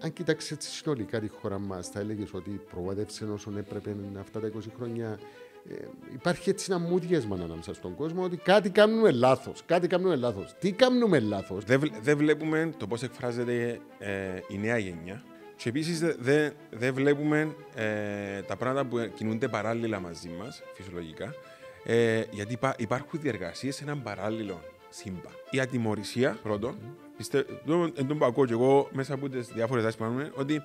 αν κοίταξε συνολικά τη χώρα μας, θα έλεγες ότι προοδεύσε όσο έπρεπε αυτά τα 20 χρόνια. Ε, υπάρχει έτσι ένα μουδιασμα ανάμεσα στον κόσμο ότι κάτι κάνουμε λάθος. Κάτι κάνουμε λάθος. Τι κάνουμε λάθος. Δεν δε βλέπουμε το πώς εκφράζεται ε, η νέα γενιά. Και επίσης δεν δε βλέπουμε ε, τα πράγματα που κινούνται παράλληλα μαζί μας, φυσιολογικά. Ε, γιατί υπά, υπάρχουν διεργασίες σε έναν παράλληλο σύμπαν. Η ατιμορρησία πρώτον, mm. Πιστεύω, εν τον ακούω και εγώ μέσα από τις διάφορες δάσεις που κάνουμε, ότι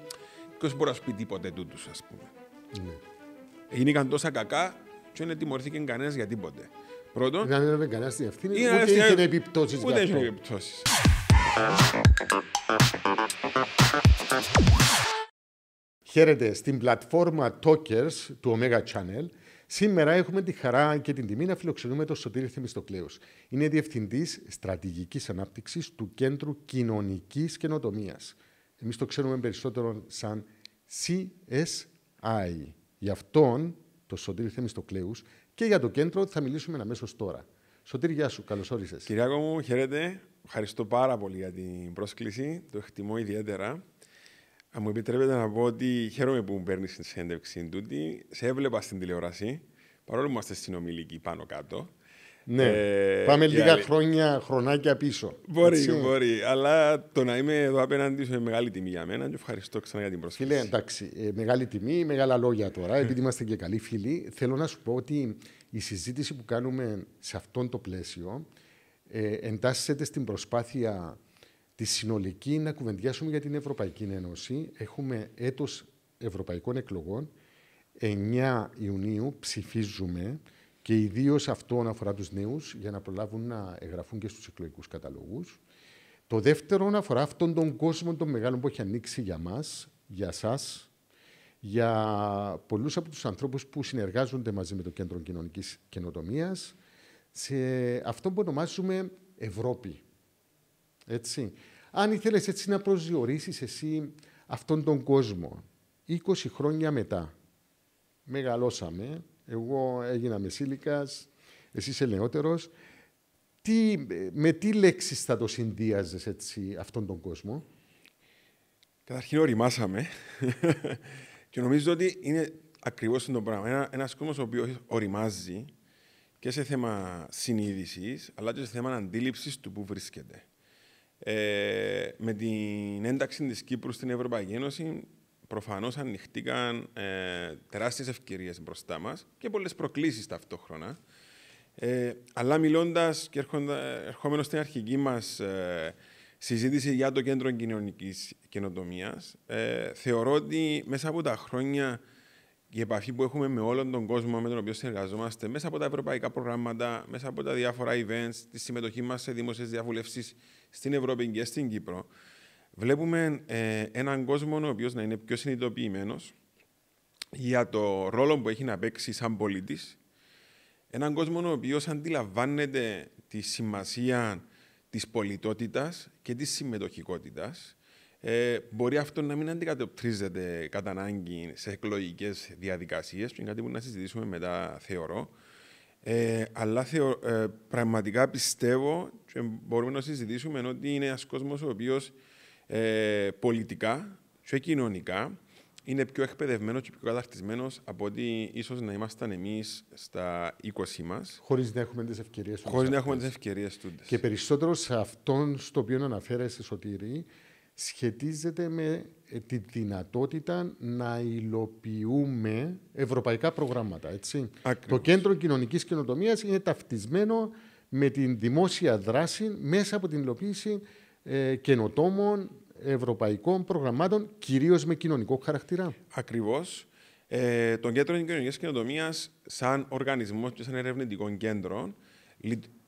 ποιος μπορεί να σου πει τίποτε τούτους, ας πούμε. Ναι. Γίνηκαν τόσα κακά και δεν τιμωρήθηκε κανένας για τίποτε. Πρώτον, δεν έλαβε κανένας την ευθύνη, ούτε είχε επιπτώσεις. Ούτε έχει επιπτώσεις. Χαίρετε στην πλατφόρμα Talkers του Omega Channel Σήμερα έχουμε τη χαρά και την τιμή να φιλοξενούμε τον Σωτήρη Θεμιστοκλέους. Είναι διευθυντής στρατηγικής ανάπτυξης του Κέντρου Κοινωνικής Καινοτομίας. Εμείς το ξέρουμε περισσότερο σαν CSI. Γι' αυτόν, τον Σωτήρη Θεμιστοκλέους, και για το κέντρο θα μιλήσουμε αμέσως τώρα. Σωτήρη, γεια σου. Καλώς όρισες. Κυριακό μου, χαίρετε. Ευχαριστώ πάρα πολύ για την πρόσκληση. Το εκτιμώ ιδιαίτερα. Αν μου επιτρέπετε να πω ότι χαίρομαι που μου παίρνεις στην συνέντευξη τούτη. Σε έβλεπα στην τηλεόραση, παρόλο που είμαστε στην ομιλική πάνω κάτω. Ναι, ε, πάμε λίγα χρόνια, χρονάκια πίσω. Μπορεί, έτσι. μπορεί. Αλλά το να είμαι εδώ απέναντι είναι μεγάλη τιμή για μένα και ευχαριστώ ξανά για την προσοχή. Ναι, εντάξει, ε, μεγάλη τιμή, μεγάλα λόγια τώρα, επειδή είμαστε και καλοί φίλοι. Θέλω να σου πω ότι η συζήτηση που κάνουμε σε αυτό το πλαίσιο ε, εντάσσεται στην προσπάθεια τη συνολική να κουβεντιάσουμε για την Ευρωπαϊκή Ένωση. Έχουμε έτος ευρωπαϊκών εκλογών. 9 Ιουνίου ψηφίζουμε και ιδίω αυτό αφορά τους νέους για να προλάβουν να εγγραφούν και στους εκλογικούς καταλόγους. Το δεύτερο αφορά αυτόν τον κόσμο τον μεγάλων που έχει ανοίξει για μας, για σας, για πολλούς από τους ανθρώπους που συνεργάζονται μαζί με το Κέντρο Κοινωνικής Καινοτομίας σε αυτό που ονομάζουμε Ευρώπη. Έτσι. Αν ήθελες έτσι να προσδιορίσεις εσύ αυτόν τον κόσμο, 20 χρόνια μετά, μεγαλώσαμε, εγώ έγινα μεσήλικας, εσύ είσαι νεότερος, τι, με τι λέξεις θα το συνδύαζες έτσι αυτόν τον κόσμο. Καταρχήν οριμάσαμε και νομίζω ότι είναι ακριβώς το πράγμα. Ένα, ένας κόσμος ο οποίος οριμάζει και σε θέμα συνείδησης, αλλά και σε θέμα αντίληψης του που βρίσκεται. Ε, με την ένταξη της Κύπρου στην Ευρωπαϊκή Ένωση προφανώς ανοιχτήκαν ε, τεράστιες ευκαιρίες μπροστά μας και πολλές προκλήσεις ταυτόχρονα. Ε, αλλά μιλώντας και ερχόμενος στην αρχική μας ε, συζήτηση για το Κέντρο Κοινωνικής Καινοτομίας, ε, θεωρώ ότι μέσα από τα χρόνια η επαφή που έχουμε με όλον τον κόσμο με τον οποίο συνεργαζόμαστε, μέσα από τα ευρωπαϊκά προγράμματα, μέσα από τα διάφορα events, τη συμμετοχή μας σε δημόσιες διαβουλεύσεις στην Ευρώπη και στην Κύπρο, βλέπουμε ε, έναν κόσμο ο οποίος να είναι πιο συνειδητοποιημένος για το ρόλο που έχει να παίξει σαν πολίτης. Έναν κόσμο ο οποίος αντιλαμβάνεται τη σημασία της πολιτότητας και της συμμετοχικότητας. Ε, μπορεί αυτό να μην αντικατοπτρίζεται κατά ανάγκη σε εκλογικές διαδικασίες, που είναι κάτι που να συζητήσουμε μετά, θεωρώ. Ε, αλλά ε, πραγματικά πιστεύω και μπορούμε να συζητήσουμε ότι είναι ένας κόσμος ο οποίος ε, πολιτικά και κοινωνικά είναι πιο εκπαιδευμένος και πιο καταρτισμένος από ότι ίσως να ήμασταν εμείς στα 20 μας. Χωρίς να έχουμε τις ευκαιρίες του. Χωρίς να έχουμε τις ευκαιρίες τους. Και περισσότερο σε αυτόν στο οποίο αναφέρεσαι, Σωτήρη, σχετίζεται με ε, τη δυνατότητα να υλοποιούμε ευρωπαϊκά προγράμματα. Έτσι. Το Κέντρο Κοινωνικής Καινοτομίας είναι ταυτισμένο με την δημόσια δράση μέσα από την υλοποίηση ε, καινοτόμων ευρωπαϊκών προγραμμάτων, κυρίως με κοινωνικό χαρακτήρα. Ακριβώς. Ε, το Κέντρο Κοινωνικής Καινοτομίας, σαν οργανισμός και σαν ερευνητικό κέντρο,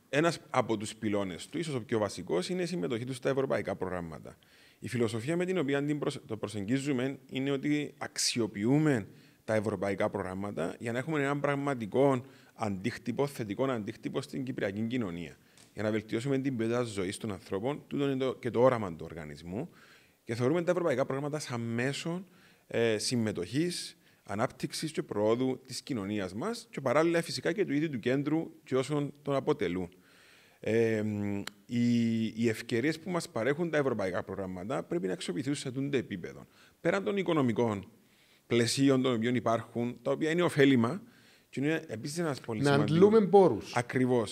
ένας από τους πυλώνες του, ίσως ο πιο βασικός, είναι η συμμετοχή του στα ευρωπαϊκά προγράμματα. Η φιλοσοφία με την οποία το προσεγγίζουμε είναι ότι αξιοποιούμε τα ευρωπαϊκά προγράμματα για να έχουμε έναν πραγματικό αντίκτυπο, θετικό αντίκτυπο στην κυπριακή κοινωνία. Για να βελτιώσουμε την ποιότητα ζωής των ανθρώπων, τούτο είναι και το όραμα του οργανισμού. Και θεωρούμε τα ευρωπαϊκά προγράμματα σαν μέσο ε, συμμετοχής, ανάπτυξης και προόδου της κοινωνίας μας και παράλληλα φυσικά και του ίδιου του κέντρου και όσων τον αποτελούν. Ε, οι, οι ευκαιρίες που μας παρέχουν τα ευρωπαϊκά προγράμματα πρέπει να αξιοποιηθούν σε τούντε επίπεδο. Πέραν των οικονομικών πλαισίων των οποίων υπάρχουν, τα οποία είναι ωφέλιμα, και είναι επίσης ένας πολύ Να αντλούμε πόρους. Ακριβώς.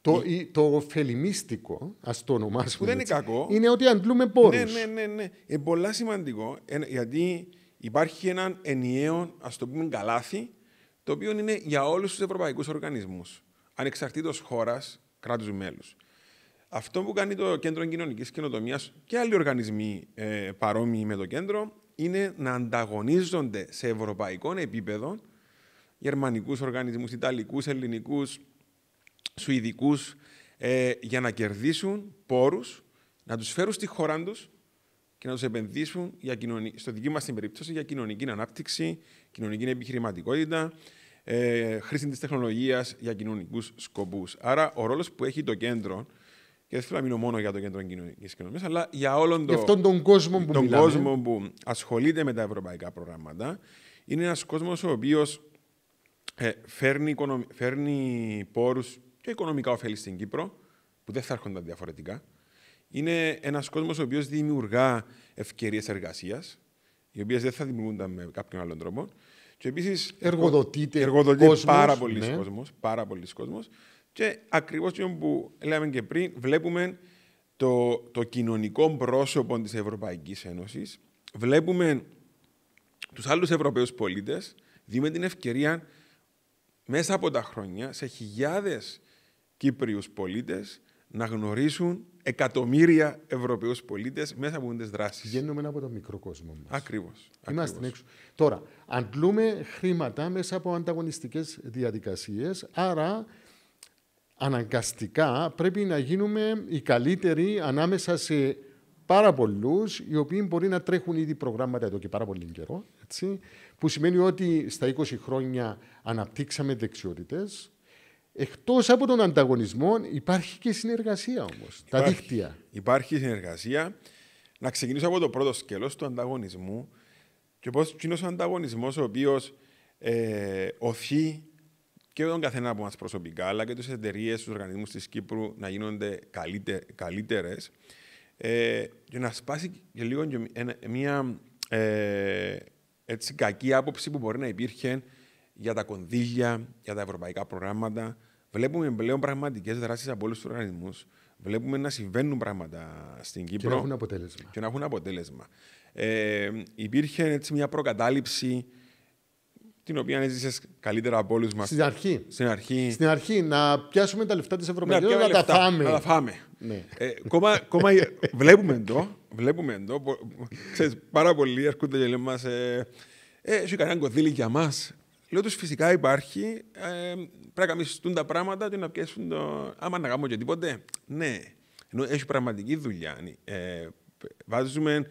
Το, η... το ωφελημίστικο, ας το ονομάσουμε. Που δεν έτσι, είναι κακό. Είναι ότι αντλούμε πόρους. Ναι, ναι, ναι. ναι. Ε, πολλά σημαντικό, ε, γιατί υπάρχει ένα ενιαίο, ας το πούμε, καλάθι, το οποίο είναι για όλους τους ευρωπαϊκούς οργανισμούς. Ανεξαρτήτως χώρας, μέλους. Αυτό που κάνει το Κέντρο Κοινωνικής Καινοτομίας και άλλοι οργανισμοί ε, παρόμοιοι με το κέντρο είναι να ανταγωνίζονται σε ευρωπαϊκό επίπεδο γερμανικούς οργανισμούς, ιταλικούς, ελληνικούς, σουηδικούς, ε, για να κερδίσουν πόρους, να τους φέρουν στη χώρα τους και να τους επενδύσουν στο δική μας την περίπτωση για κοινωνική ανάπτυξη, κοινωνική επιχειρηματικότητα, ε, χρήση της τεχνολογίας για κοινωνικούς σκοπούς. Άρα, ο ρόλος που έχει το κέντρο, και δεν θέλω να μείνω μόνο για το κέντρο κοινωνική κοινωνίας, αλλά για όλον για τον κόσμο που, τον κόσμο που ασχολείται με τα ευρωπαϊκά προγράμματα, είναι ένας κόσμος ο οποίος ε, φέρνει, φέρνει πόρους και οικονομικά ωφέλη στην Κύπρο, που δεν θα έρχονταν διαφορετικά. Είναι ένας κόσμος ο οποίος δημιουργά ευκαιρίες εργασίας, οι οποίες δεν θα δημιουργούνταν με κάποιον άλλον τρόπο. Και επίσης. Εργοδοτείται. πάρα πολλοί ναι. κόσμος. Πάρα πολλοί Και ακριβώς που λέμε και πριν, βλέπουμε το, το κοινωνικό πρόσωπο της Ευρωπαϊκής Ένωσης. Βλέπουμε τους άλλους Ευρωπαίους πολίτες. Δίνουμε την ευκαιρία μέσα από τα χρόνια σε χιλιάδες Κύπριους πολίτες να γνωρίσουν εκατομμύρια Ευρωπαίους πολίτες μέσα από τις δράσεις. Βγαίνουμε από το μικρό κόσμο μας. Ακριβώς. Είμαστε έξω. Τώρα, αντλούμε χρήματα μέσα από ανταγωνιστικές διαδικασίες, άρα αναγκαστικά πρέπει να γίνουμε οι καλύτεροι ανάμεσα σε πάρα πολλούς, οι οποίοι μπορεί να τρέχουν ήδη προγράμματα εδώ και πάρα πολύ καιρό. Έτσι, που σημαίνει ότι στα 20 χρόνια αναπτύξαμε δεξιότητες, Εκτός από τον ανταγωνισμό, υπάρχει και συνεργασία όμως. Τα δίκτυα. Υπάρχει συνεργασία. Να ξεκινήσω από το πρώτο σκέλος του ανταγωνισμού και πώς είναι ο ανταγωνισμός ο οποίος ε, οθεί και τον καθένα από μας προσωπικά, αλλά και τις εταιρείες, τους οργανισμούς της Κύπρου να γίνονται καλύτερες. Ε, και να σπάσει και λίγο και μια ε, έτσι, κακή άποψη που μπορεί να υπήρχε για τα κονδύλια, για τα ευρωπαϊκά προγράμματα. Βλέπουμε πλέον πραγματικές δράσεις από όλους τους οργανισμούς. Βλέπουμε να συμβαίνουν πράγματα στην Κύπρο. Και να έχουν αποτέλεσμα. Και να έχουν αποτέλεσμα. Ε, υπήρχε έτσι μια προκατάληψη την οποία έζησες καλύτερα από όλους μας. Στην αρχή. Στην αρχή. Στην αρχή, να πιάσουμε τα λεφτά της Ευρωπαϊκή Ένωση να, τα φάμε. Να τα φάμε. Ναι. Ε, κόμμα, κόμμα, βλέπουμε εδώ. Βλέπουμε Ξέρεις, πάρα πολλοί έρχονται και λέμε μας. Ε, ε, έχει κανένα κονδύλι για μας. Λέω τους φυσικά υπάρχει. Ε, πρέπει να καμιστούν τα πράγματα και να πιέσουν το. Άμα να κάνουμε και τίποτε. Ναι. Ενώ έχει πραγματική δουλειά. Ε, βάζουμε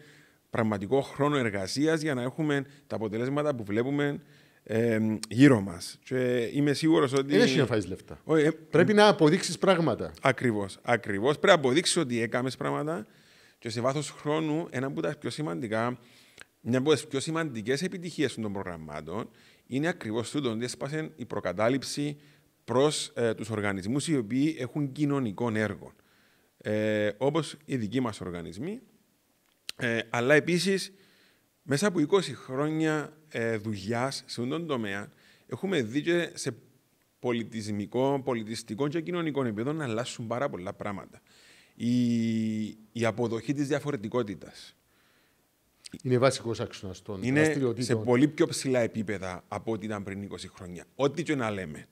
πραγματικό χρόνο εργασίας για να έχουμε τα αποτελέσματα που βλέπουμε ε, γύρω μας. είμαι σίγουρος ότι. Δεν έχει να φάεις λεφτά. Ο, ε, πρέπει να αποδείξεις πράγματα. Ακριβώς. Ακριβώς. Πρέπει να αποδείξεις ότι έκαμες πράγματα και σε βάθος χρόνου ένα από τα πιο σημαντικά. Μια από τις πιο σημαντικές επιτυχίες των προγραμμάτων είναι ακριβώς τούτο. Ότι έσπασε η προκατάληψη προς ε, τους οργανισμούς οι οποίοι έχουν κοινωνικό έργο. Ε, Όπως οι δικοί μας οργανισμοί. Ε, αλλά επίσης, μέσα από 20 χρόνια ε, δουλειάς σε αυτόν τον τομέα, έχουμε δει και σε πολιτισμικό, πολιτιστικό και κοινωνικό επίπεδο να αλλάσουν πάρα πολλά πράγματα. Η, η αποδοχή της διαφορετικότητας. Είναι βασικός άξονας των είναι σε πολύ πιο ψηλά επίπεδα από ό,τι ήταν πριν 20 χρόνια. Ό,τι και να λέμε.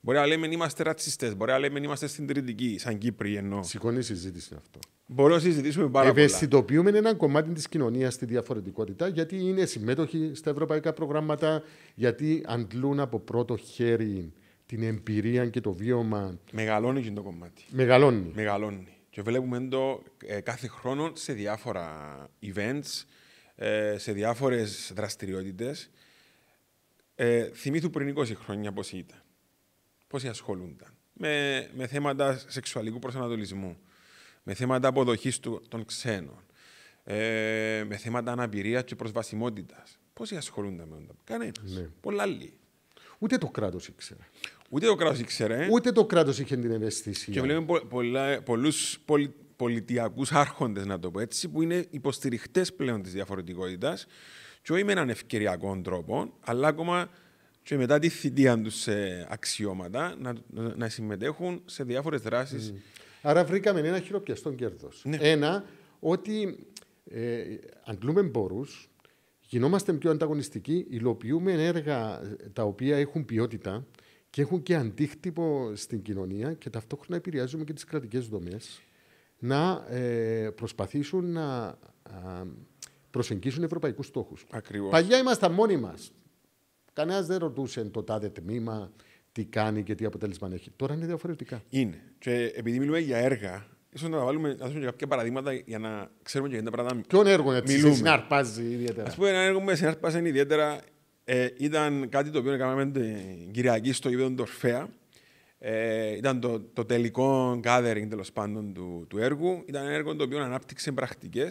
Μπορεί να λέμε είμαστε ρατσιστές, μπορεί να λέμε είμαστε συντηρητικοί, σαν Κύπροι εννοώ. Σηκώνει συζήτηση αυτό. Μπορώ να συζητήσουμε πάρα πολύ. Ευαισθητοποιούμε ένα κομμάτι της κοινωνίας στη διαφορετικότητα, γιατί είναι συμμέτοχοι στα ευρωπαϊκά προγράμματα, γιατί αντλούν από πρώτο χέρι την εμπειρία και το βίωμα. Μεγαλώνει και το κομμάτι. Μεγαλώνει. Μεγαλώνει. Και βλέπουμε το ε, κάθε χρόνο σε διάφορα events ε, σε διάφορες δραστηριότητες. Ε, θυμήθου πριν 20 χρόνια πώς ήταν. Πόσοι ασχολούνταν με, θέματα σεξουαλικού προσανατολισμού, με θέματα αποδοχής των ξένων, ε, με θέματα αναπηρίας και προσβασιμότητας. Πώ ασχολούνταν με αυτό, Κανένας. Ναι. Πολλά λίγοι. Ούτε το κράτος ήξερε. Ούτε το κράτος ήξερε. Ε. Ούτε το κράτος είχε την ευαισθησία. Και βλέπουμε πολλούς πολι, Πολιτιακούς άρχοντες, να το πω έτσι, που είναι υποστηριχτές πλέον της διαφορετικότητας, και όχι με έναν ευκαιριακό τρόπο, αλλά ακόμα και μετά τη θητεία τους σε αξιώματα να, να συμμετέχουν σε διάφορες δράσεις. Mm. Άρα βρήκαμε ένα χειροπιαστό κέρδος. Ναι. Ένα, ότι ε, αντλούμε πορού, γινόμαστε πιο ανταγωνιστικοί, υλοποιούμε έργα ε, τα οποία έχουν ποιότητα και έχουν και αντίκτυπο στην κοινωνία και ταυτόχρονα επηρεάζουμε και τις κρατικές δομές να ε, προσπαθήσουν να προσεγγίσουν ευρωπαϊκούς στόχους. Παλιά ήμασταν μόνοι μας. Κανένας δεν ρωτούσε το τάδε τμήμα τι κάνει και τι αποτέλεσμα έχει. Τώρα είναι διαφορετικά. Είναι. Και επειδή μιλούμε για έργα, ίσως να βάλουμε να δώσουμε κάποια παραδείγματα για να ξέρουμε και για τα πράγματα. Ποιον έργο έτσι μιλούμε. συναρπάζει ιδιαίτερα. Ας πούμε, ένα έργο που με συναρπάζει ιδιαίτερα ε, ήταν κάτι το οποίο έκαναμε την Κυριακή στο γήπεδο του Ορφαία ε, ήταν το, το τελικό gathering τέλος πάντων του, του έργου. Ήταν ένα έργο το οποίο ανάπτυξε πρακτικές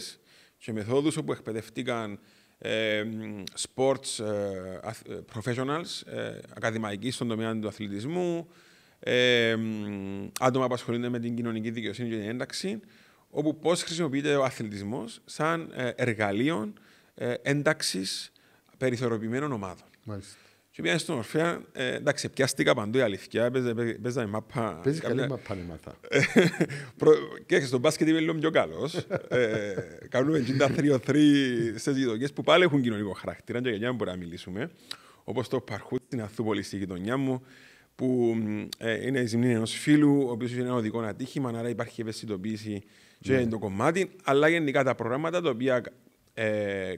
και μεθόδους όπου εκπαιδευτήκαν ε, sports ε, ε, professionals, ακαδημαϊκοί στον τομέα του αθλητισμού, άτομα που ασχολούνται με την κοινωνική δικαιοσύνη και την ένταξη, όπου πώς χρησιμοποιείται ο αθλητισμός σαν εργαλείο ένταξη περιθωριοποιημένων ομάδων. Και πήγα στον Ορφέα, ε, εντάξει, πιάστηκα παντού η αλήθεια, παίζαμε μαπά. Παίζεις καλή μαπά, μαθά. Ε, και στον μπάσκετ είμαι λίγο πιο καλός. Ε, κάνουμε τα 3-3 στις γειτονιές που πάλι έχουν κοινωνικό χαρακτήρα και για να μπορούμε να μιλήσουμε. Όπως το Παρχούτ στην Αθούπολη, στη γειτονιά μου, που ε, είναι η ζημνή ενός φίλου, ο οποίος είναι ένα οδικό ατύχημα, άρα υπάρχει ευαισθητοποίηση και ναι. το κομμάτι, αλλά γενικά τα προγράμματα τα οποία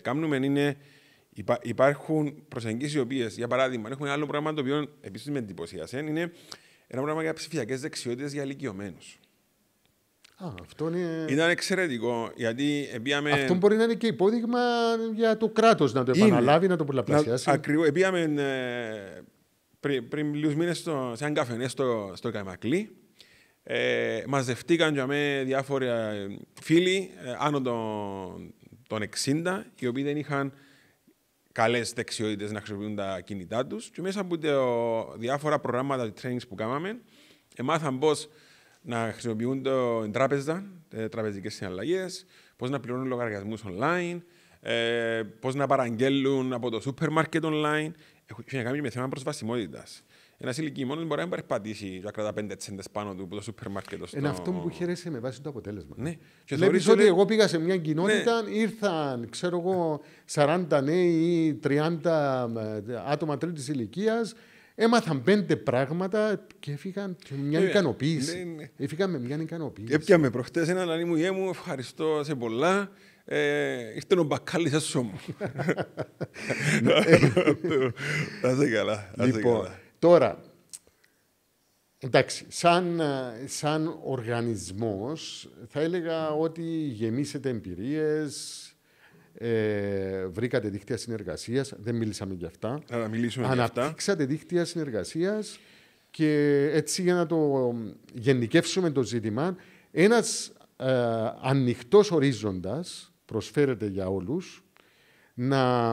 κάνουμε είναι Υπά, υπάρχουν προσεγγίσεις οι οποίες, για παράδειγμα, έχουν ένα άλλο πράγμα το οποίο επίσης με εντυπωσίασε. Είναι ένα πράγμα για ψηφιακές δεξιότητες για ηλικιωμένους. αυτό είναι... Ήταν εξαιρετικό, γιατί επίαμε... Αυτό μπορεί να είναι και υπόδειγμα για το κράτος να το επαναλάβει, είναι. να το πολλαπλασιάσει. Ακριβώς. επίαμε ε, πριν, πριν λίγους μήνες σε έναν καφενές στο, στο Καϊμακλή. Ε, μαζευτήκαν για με διάφορα ε, φίλοι ε, άνω των, των 60, οι οποίοι δεν είχαν καλές δεξιότητες να χρησιμοποιούν τα κινητά τους. Και μέσα από τα διάφορα προγράμματα τη trainings που κάναμε, μάθαν πώς να χρησιμοποιούν την τράπεζα, ε, τραπεζικές συναλλαγές, πώς να πληρώνουν λογαριασμούς online, ε, πώς να παραγγέλνουν από το σούπερ μάρκετ online. Έχει να κάνει με θέμα προσβασιμότητας. Ένα ηλικιωμένος μπορεί να περπατήσει να κρατά πέντε τσέντες πάνω του από το σούπερ μάρκετ. Στο... Είναι αυτό που χαίρεσαι με βάση το αποτέλεσμα. Ναι. ότι εγώ πήγα σε μια κοινότητα, ναι. ήρθαν ξέρω εγώ, 40 νέοι ή 30 ε, άτομα τρίτης ηλικίας. Έμαθαν πέντε πράγματα και έφυγαν με μια ε, ικανοποίηση. Ναι, ναι. Έφυγαν με μια ικανοποίηση. Έπιαμε προχτές έναν άλλη μου ευχαριστώ σε πολλά. Είστε ήρθε ο μπακάλι σε σώμα. Ναι. Να σε καλά. Λοιπόν, Τώρα, εντάξει, σαν, σαν οργανισμός θα έλεγα ότι γεμίσετε εμπειρίες, ε, βρήκατε δίκτυα συνεργασίας, Δεν μιλήσαμε για αυτά. Αλλά μιλήσουμε Αναπτύξατε για αυτά. δίκτυα συνεργασίας και έτσι για να το γενικεύσουμε το ζήτημα, ένας ε, ορίζοντας ορίζοντας προσφέρεται για όλους να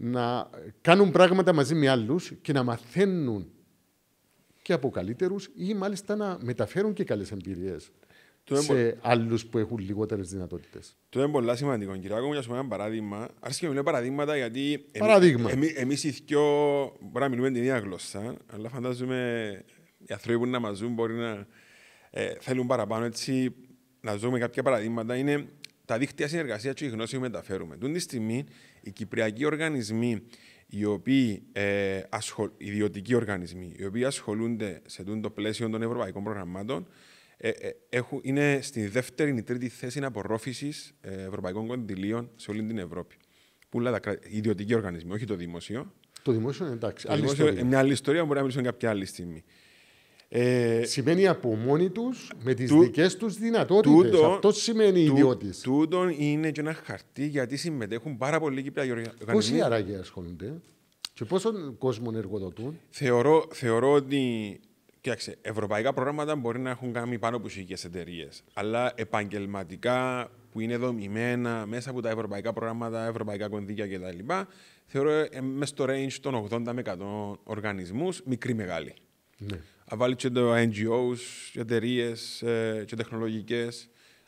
να κάνουν πράγματα μαζί με άλλους και να μαθαίνουν και από καλύτερους ή μάλιστα να μεταφέρουν και καλές εμπειρίες σε εμπο... άλλους που έχουν λιγότερες δυνατότητες. Το είναι πολύ σημαντικό. κύριε και για ένα παράδειγμα. Άρχισε και μιλώ παραδείγματα γιατί Παράδειγμα. Εμεί, εμείς οι δυο μπορούμε να μιλούμε την ίδια γλώσσα, αλλά φαντάζομαι οι άνθρωποι που είναι να μας ζουν μπορεί να ε, θέλουν παραπάνω έτσι να δούμε κάποια παραδείγματα. Είναι τα δίκτυα συνεργασίας και η γνώση που μεταφέρουμε. Τον τη στιγμή, οι κυπριακοί οργανισμοί, οι οποίοι, ε, ασχολ, ιδιωτικοί οργανισμοί, οι οποίοι ασχολούνται σε το πλαίσιο των ευρωπαϊκών προγραμμάτων, ε, ε, έχουν, είναι στη δεύτερη ή τρίτη θέση απορρόφησης ε, ευρωπαϊκών κοντιλίων σε όλη την Ευρώπη. Πουλά ιδιωτικοί οργανισμοί, όχι το δημόσιο. Το δημόσιο, εντάξει. Το άλλη δημόσιο, ε, μια άλλη ιστορία μπορεί να μιλήσουμε κάποια άλλη στιγμή. Ε, σημαίνει από μόνοι τους με τις του... δικές τους δυνατότητες. Τούτο... Αυτό σημαίνει του... ιδιώτης. Τούτο είναι και ένα χαρτί γιατί συμμετέχουν πάρα πολλοί κυπριακοί οργανισμοί. Πόσοι άραγε ασχολούνται και πόσον κόσμο εργοδοτούν. Θεωρώ, θεωρώ ότι Κοιτάξτε, ευρωπαϊκά προγράμματα μπορεί να έχουν κάνει πάνω από χιλιάδε εταιρείες. Αλλά επαγγελματικά που είναι δομημένα μέσα από τα ευρωπαϊκά προγράμματα, ευρωπαϊκά κονδύλια κτλ. Θεωρώ ε, μέσα στο range των 80 με 100 οργανισμού, μικρή-μεγάλη. Ναι βάλει και το NGOs, και εταιρείες ε, και τεχνολογικές,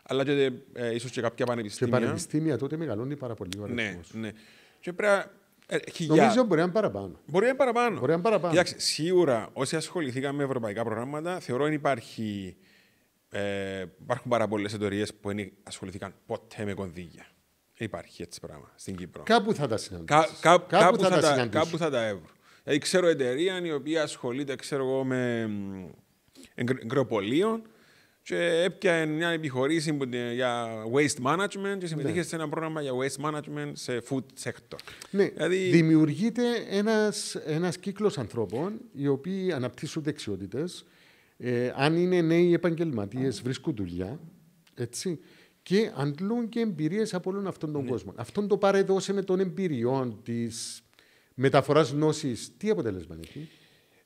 αλλά και ε, ίσως και κάποια πανεπιστήμια. Και πανεπιστήμια τότε μεγαλώνει πάρα πολύ ο Ναι, ναι. Και πρέπει, ε, χιλιά... Νομίζω μπορεί να είναι παραπάνω. Μπορεί να είναι παραπάνω. Μπορεί να είναι παραπάνω. σίγουρα όσοι ασχοληθήκαμε με ευρωπαϊκά προγράμματα, θεωρώ ότι υπάρχει, ε, υπάρχουν πάρα πολλές εταιρείες που δεν ασχοληθήκαν ποτέ με κονδύλια. Υπάρχει έτσι πράγμα στην Κύπρο. Κάπου θα τα συναντήσεις. Κα, κάπου, κάπου, θα, τα, θα τα έβρουν. Δηλαδή ξέρω εταιρεία η οποία ασχολείται ξέρω εγώ, με εγκροπολίων και έπιανε μια επιχωρήση για waste management και συμμετείχε ναι. σε ένα πρόγραμμα για waste management σε food sector. Ναι. Δηλαδή... Δημιουργείται ένας, ένας κύκλος ανθρώπων οι οποίοι αναπτύσσουν δεξιότητες, ε, αν είναι νέοι επαγγελματίες, βρίσκουν δουλειά. Έτσι και αντλούν και εμπειρίες από όλον αυτόν τον ναι. κόσμο. Αυτό το παρεδώσε με των εμπειριών της μεταφοράς γνώσης, τι αποτέλεσμα έχει.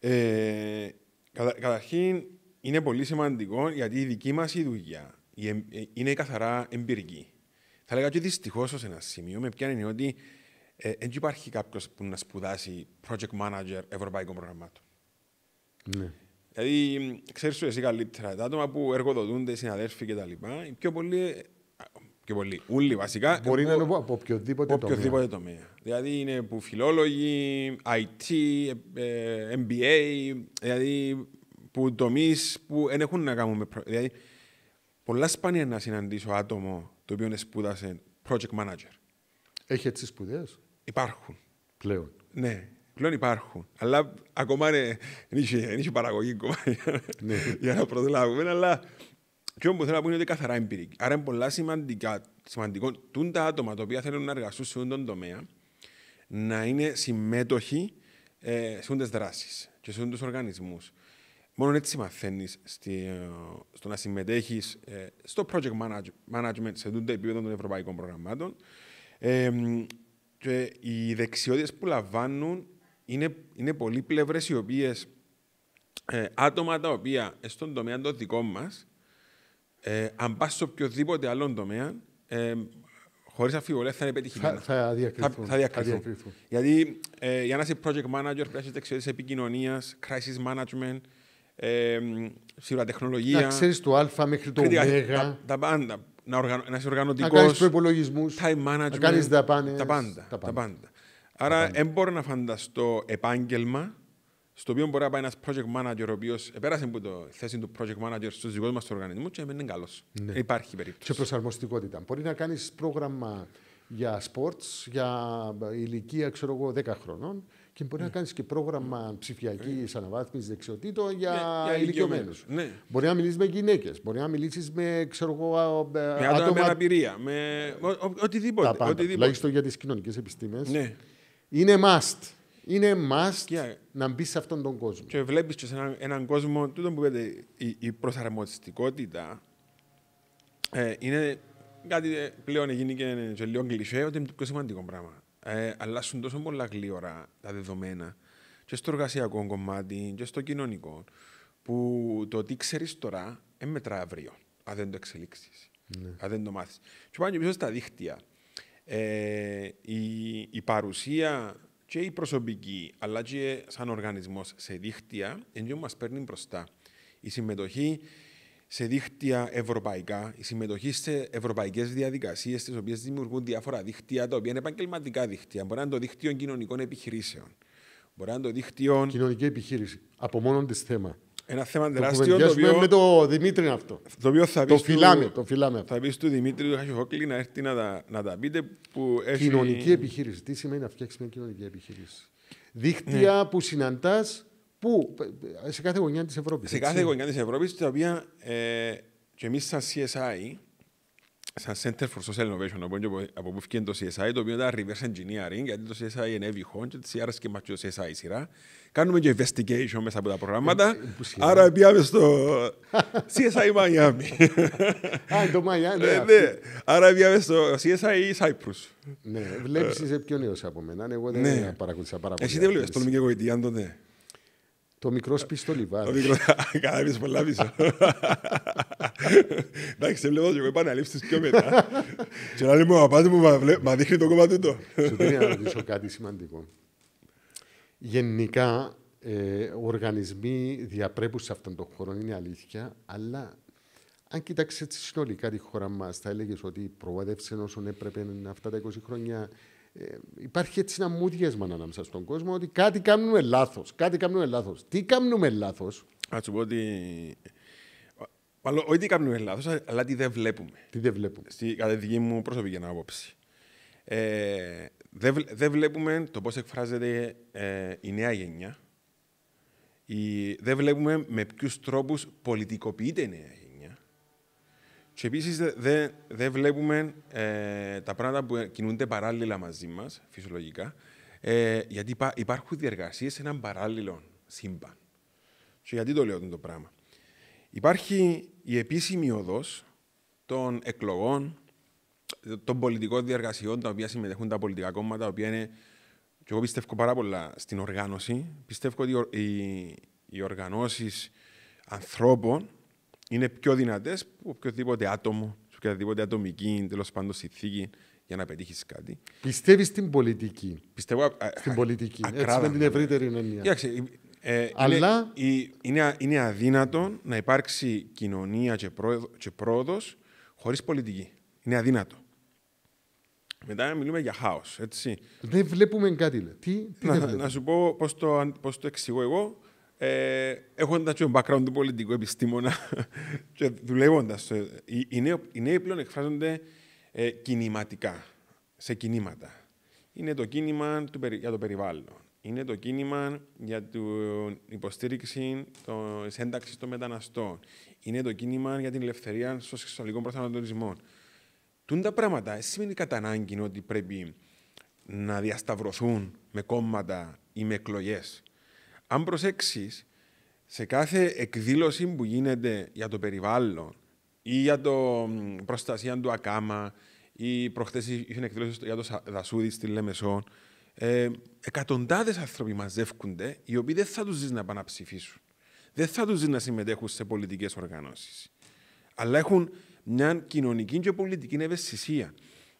Ε, καταρχήν, είναι πολύ σημαντικό γιατί η δική μας δουλειά ε, είναι καθαρά εμπειρική. Θα λέγαμε ότι δυστυχώς σε ένα σημείο με είναι ότι δεν ε, υπάρχει κάποιος που να σπουδάσει project manager ευρωπαϊκών προγραμμάτων. Ναι. Δηλαδή, ξέρεις εσύ καλύτερα, τα άτομα που εργοδοτούνται, συναδέλφοι κτλ. Οι πιο πολλοί και πολύ. Ούλοι βασικά. Μπορεί να είναι από οποιοδήποτε, οποιοδήποτε τομέα. τομέα. Δηλαδή είναι που φιλόλογοι, IT, MBA, ε, ε, δηλαδή που τομείς που δεν έχουν να κάνουν με. Δηλαδή, πολλά σπάνια να συναντήσω άτομο το οποίο σπούδασε project manager. Έχει έτσι σπουδές. Υπάρχουν. Πλέον. Ναι, πλέον υπάρχουν. Αλλά ακόμα είναι, είναι, είναι παραγωγή ναι. για, να προσλάβουμε. Αλλά και που θέλω να πω είναι ότι καθαρά εμπειρική. Άρα είναι πολλά σημαντικά, σημαντικό τούν τα άτομα τα οποία θέλουν να εργαστούν σε αυτόν τον τομέα να είναι συμμέτοχοι ε, σε όντε δράσει και σε τους οργανισμού. Μόνο έτσι μαθαίνει στο να συμμετέχει στο project management σε τούτο επίπεδο των ευρωπαϊκών προγραμμάτων. Ε, και οι δεξιότητε που λαμβάνουν είναι, είναι πολλοί πλευρέ οι οποίε άτομα τα οποία στον τομέα το δικό μας ε, αν πας σε οποιοδήποτε άλλο τομέα, ε, χωρίς αμφιβολία θα είναι πετυχημένο. Θα, θα, διακριθούν. θα, θα Γιατί ε, για να είσαι project manager πρέπει να είσαι επικοινωνία, crisis management, ε, σίγουρα τεχνολογία. Να ξέρεις το Α μέχρι το Ω. Τα, πάντα. Να, οργανω, να είσαι οργανωτικός. Να κάνεις προπολογισμού. Time management. Να κάνεις Τα πάντα. Τα πάντα. Τα πάντα. Άρα δεν μπορώ να φανταστώ επάγγελμα στο οποίο μπορεί να πάει ένας project manager ο οποίος πέρασε από τη το θέση του project manager στους δικούς μας οργανισμούς και είναι καλός. Ναι. Υπάρχει περίπτωση. Και προσαρμοστικότητα. Μπορεί να κάνεις πρόγραμμα για sports, για ηλικία ξέρω εγώ, 10 χρονών και μπορεί ναι. να κάνεις και πρόγραμμα ψηφιακής ναι. αναβάθμισης δεξιοτήτων για, ναι, για ηλικιωμένους. Ναι. Μπορεί να μιλήσεις με γυναίκες, μπορεί να μιλήσεις με, ξέρω εγώ, ε, με άτομα. Με αναπηρία, με ο, ο, οτιδήποτε. οτιδήποτε. Τουλάχιστον για τις κοινωνικές επιστήμες. Ναι. Είναι must είναι must yeah. να μπεις σε αυτόν τον κόσμο. Και βλέπεις και σε έναν, έναν κόσμο, τούτο που λέτε, η, η προσαρμοστικότητα ε, είναι κάτι ε, πλέον γίνει και, σε λίγο κλεισέ, ότι είναι το πιο σημαντικό πράγμα. Ε, αλλάσουν τόσο πολλά γλύωρα τα δεδομένα και στο εργασιακό κομμάτι και στο κοινωνικό που το τι ξέρεις τώρα δεν μετρά αύριο, αν δεν το εξελίξεις. Ναι. Αν δεν το μάθεις. Και και πίσω στα δίχτυα. Ε, η, η παρουσία και η προσωπική, αλλά και σαν οργανισμός σε δίχτυα, ενώ μας παίρνει μπροστά. Η συμμετοχή σε δίχτυα ευρωπαϊκά, η συμμετοχή σε ευρωπαϊκές διαδικασίες, τι οποίες δημιουργούν διάφορα δίχτυα, τα οποία είναι επαγγελματικά δίχτυα. Μπορεί να είναι το δίχτυο κοινωνικών επιχειρήσεων. Μπορεί να είναι το δίχτυο Κοινωνική επιχείρηση. Από μόνο της θέμα. Ένα θέμα τεράστιο. Το οποίο... με το Δημήτρη αυτό. Το οποίο θα το φιλάμε. του... το Θα πεις του Δημήτρη του Χαχιχόκλη να έρθει να τα, να τα πείτε. Που έχει... Κοινωνική επιχείρηση. Τι σημαίνει να φτιάξεις μια κοινωνική επιχείρηση. Δίκτυα ναι. που συναντάς που, σε κάθε γωνιά της Ευρώπης. Σε κάθε γωνιά της Ευρώπης, τα οποία ε, και εμείς, σαν CSI, σαν Center for Social Innovation, από, όπου που το CSI, το οποίο ήταν reverse engineering, γιατί το CSI είναι εύηχον και της άρεσε και μας το CSI σειρά. Κάνουμε και investigation μέσα από τα προγράμματα, άρα πήγαμε στο CSI Miami. Α, το ah, Miami, ναι. Άρα πήγαμε στο CSI Cyprus. Ναι, βλέπεις είσαι πιο νέος από μένα, εγώ δεν παρακολουθήσα πάρα πολύ. Εσύ δεν βλέπεις, τολμή και εγώ, τότε. Το μικρό πιστόλι βάζεις. Το μικρό. Καλά, πολλά πίσω. Εντάξει, σε βλέπω και εγώ αλήψεις πιο μετά. Και να λέμε, ο απάτη μου μα δείχνει το κομμάτι τούτο. Σου θέλει να ρωτήσω κάτι σημαντικό. Γενικά, ε, οργανισμοί διαπρέπουν σε αυτόν τον χώρο, είναι αλήθεια, αλλά αν κοιτάξεις συνολικά τη χώρα μας, θα έλεγες ότι προοδεύσε όσον έπρεπε αυτά τα 20 χρόνια ε, υπάρχει έτσι ένα μούδιασμα ανάμεσα στον κόσμο ότι κάτι κάνουμε λάθος. Κάτι κάνουμε λάθος. Τι κάνουμε λάθος. Α σου πω ότι. όχι τι κάνουμε λάθος, αλλά τι δεν βλέπουμε. Τι δεν βλέπουμε. Στην κατά δική μου προσωπική άποψη. Ε, δεν δε βλέπουμε το πώς εκφράζεται ε, η νέα γενιά. δεν βλέπουμε με ποιους τρόπους πολιτικοποιείται η νέα γενιά. Και επίσης δεν δε βλέπουμε ε, τα πράγματα που κινούνται παράλληλα μαζί μας, φυσιολογικά, ε, γιατί υπάρχουν διεργασίες σε έναν παράλληλο σύμπαν. Και γιατί το λέω αυτό το πράγμα. Υπάρχει η επίσημη οδός των εκλογών, των πολιτικών διεργασιών, τα οποία συμμετέχουν τα πολιτικά κόμματα, τα οποία είναι. Και εγώ πιστεύω πάρα πολλά στην οργάνωση. Πιστεύω ότι οι, οι οργανώσεις ανθρώπων είναι πιο δυνατές από οποιοδήποτε άτομο, οποιαδήποτε ατομική τέλος πάντων συνθήκη για να πετύχεις κάτι. Πιστεύεις στην πολιτική. Πιστεύω. Α, στην α, πολιτική. Α, Έτσι με την ευρύτερη έννοια. Κοιτάξτε, ε, Αλλά... είναι, είναι, αδύνατο να υπάρξει κοινωνία και, πρόοδος, χωρίς πολιτική. Είναι αδύνατο. Μετά μιλούμε για χάος. Δεν βλέπουμε κάτι. Τι, τι να, να σου πω πώς το, το εξηγώ εγώ ε, έχοντα background του πολιτικού επιστήμονα και δουλεύοντας, οι, οι, νέοι, πλέον εκφράζονται ε, κινηματικά, σε κινήματα. Είναι το κίνημα για το περιβάλλον. Είναι το κίνημα για την υποστήριξη της ένταξης των μεταναστών. Είναι το κίνημα για την ελευθερία στο σεξουαλικό προσανατολισμό. Τούν τα πράγματα σημαίνει κατά ανάγκη ότι πρέπει να διασταυρωθούν με κόμματα ή με εκλογές. Αν προσέξεις, σε κάθε εκδήλωση που γίνεται για το περιβάλλον ή για το προστασία του ΑΚΑΜΑ ή προχθές είχε εκδήλωση για το Δασούδη στη Λεμεσό. Ε, Εκατοντάδες άνθρωποι μαζεύκονται οι οποίοι δεν θα τους δει να πάνε να ψηφίσουν. Δεν θα τους δει να συμμετέχουν σε πολιτικές οργανώσεις. Αλλά έχουν μια κοινωνική και πολιτική ευαισθησία.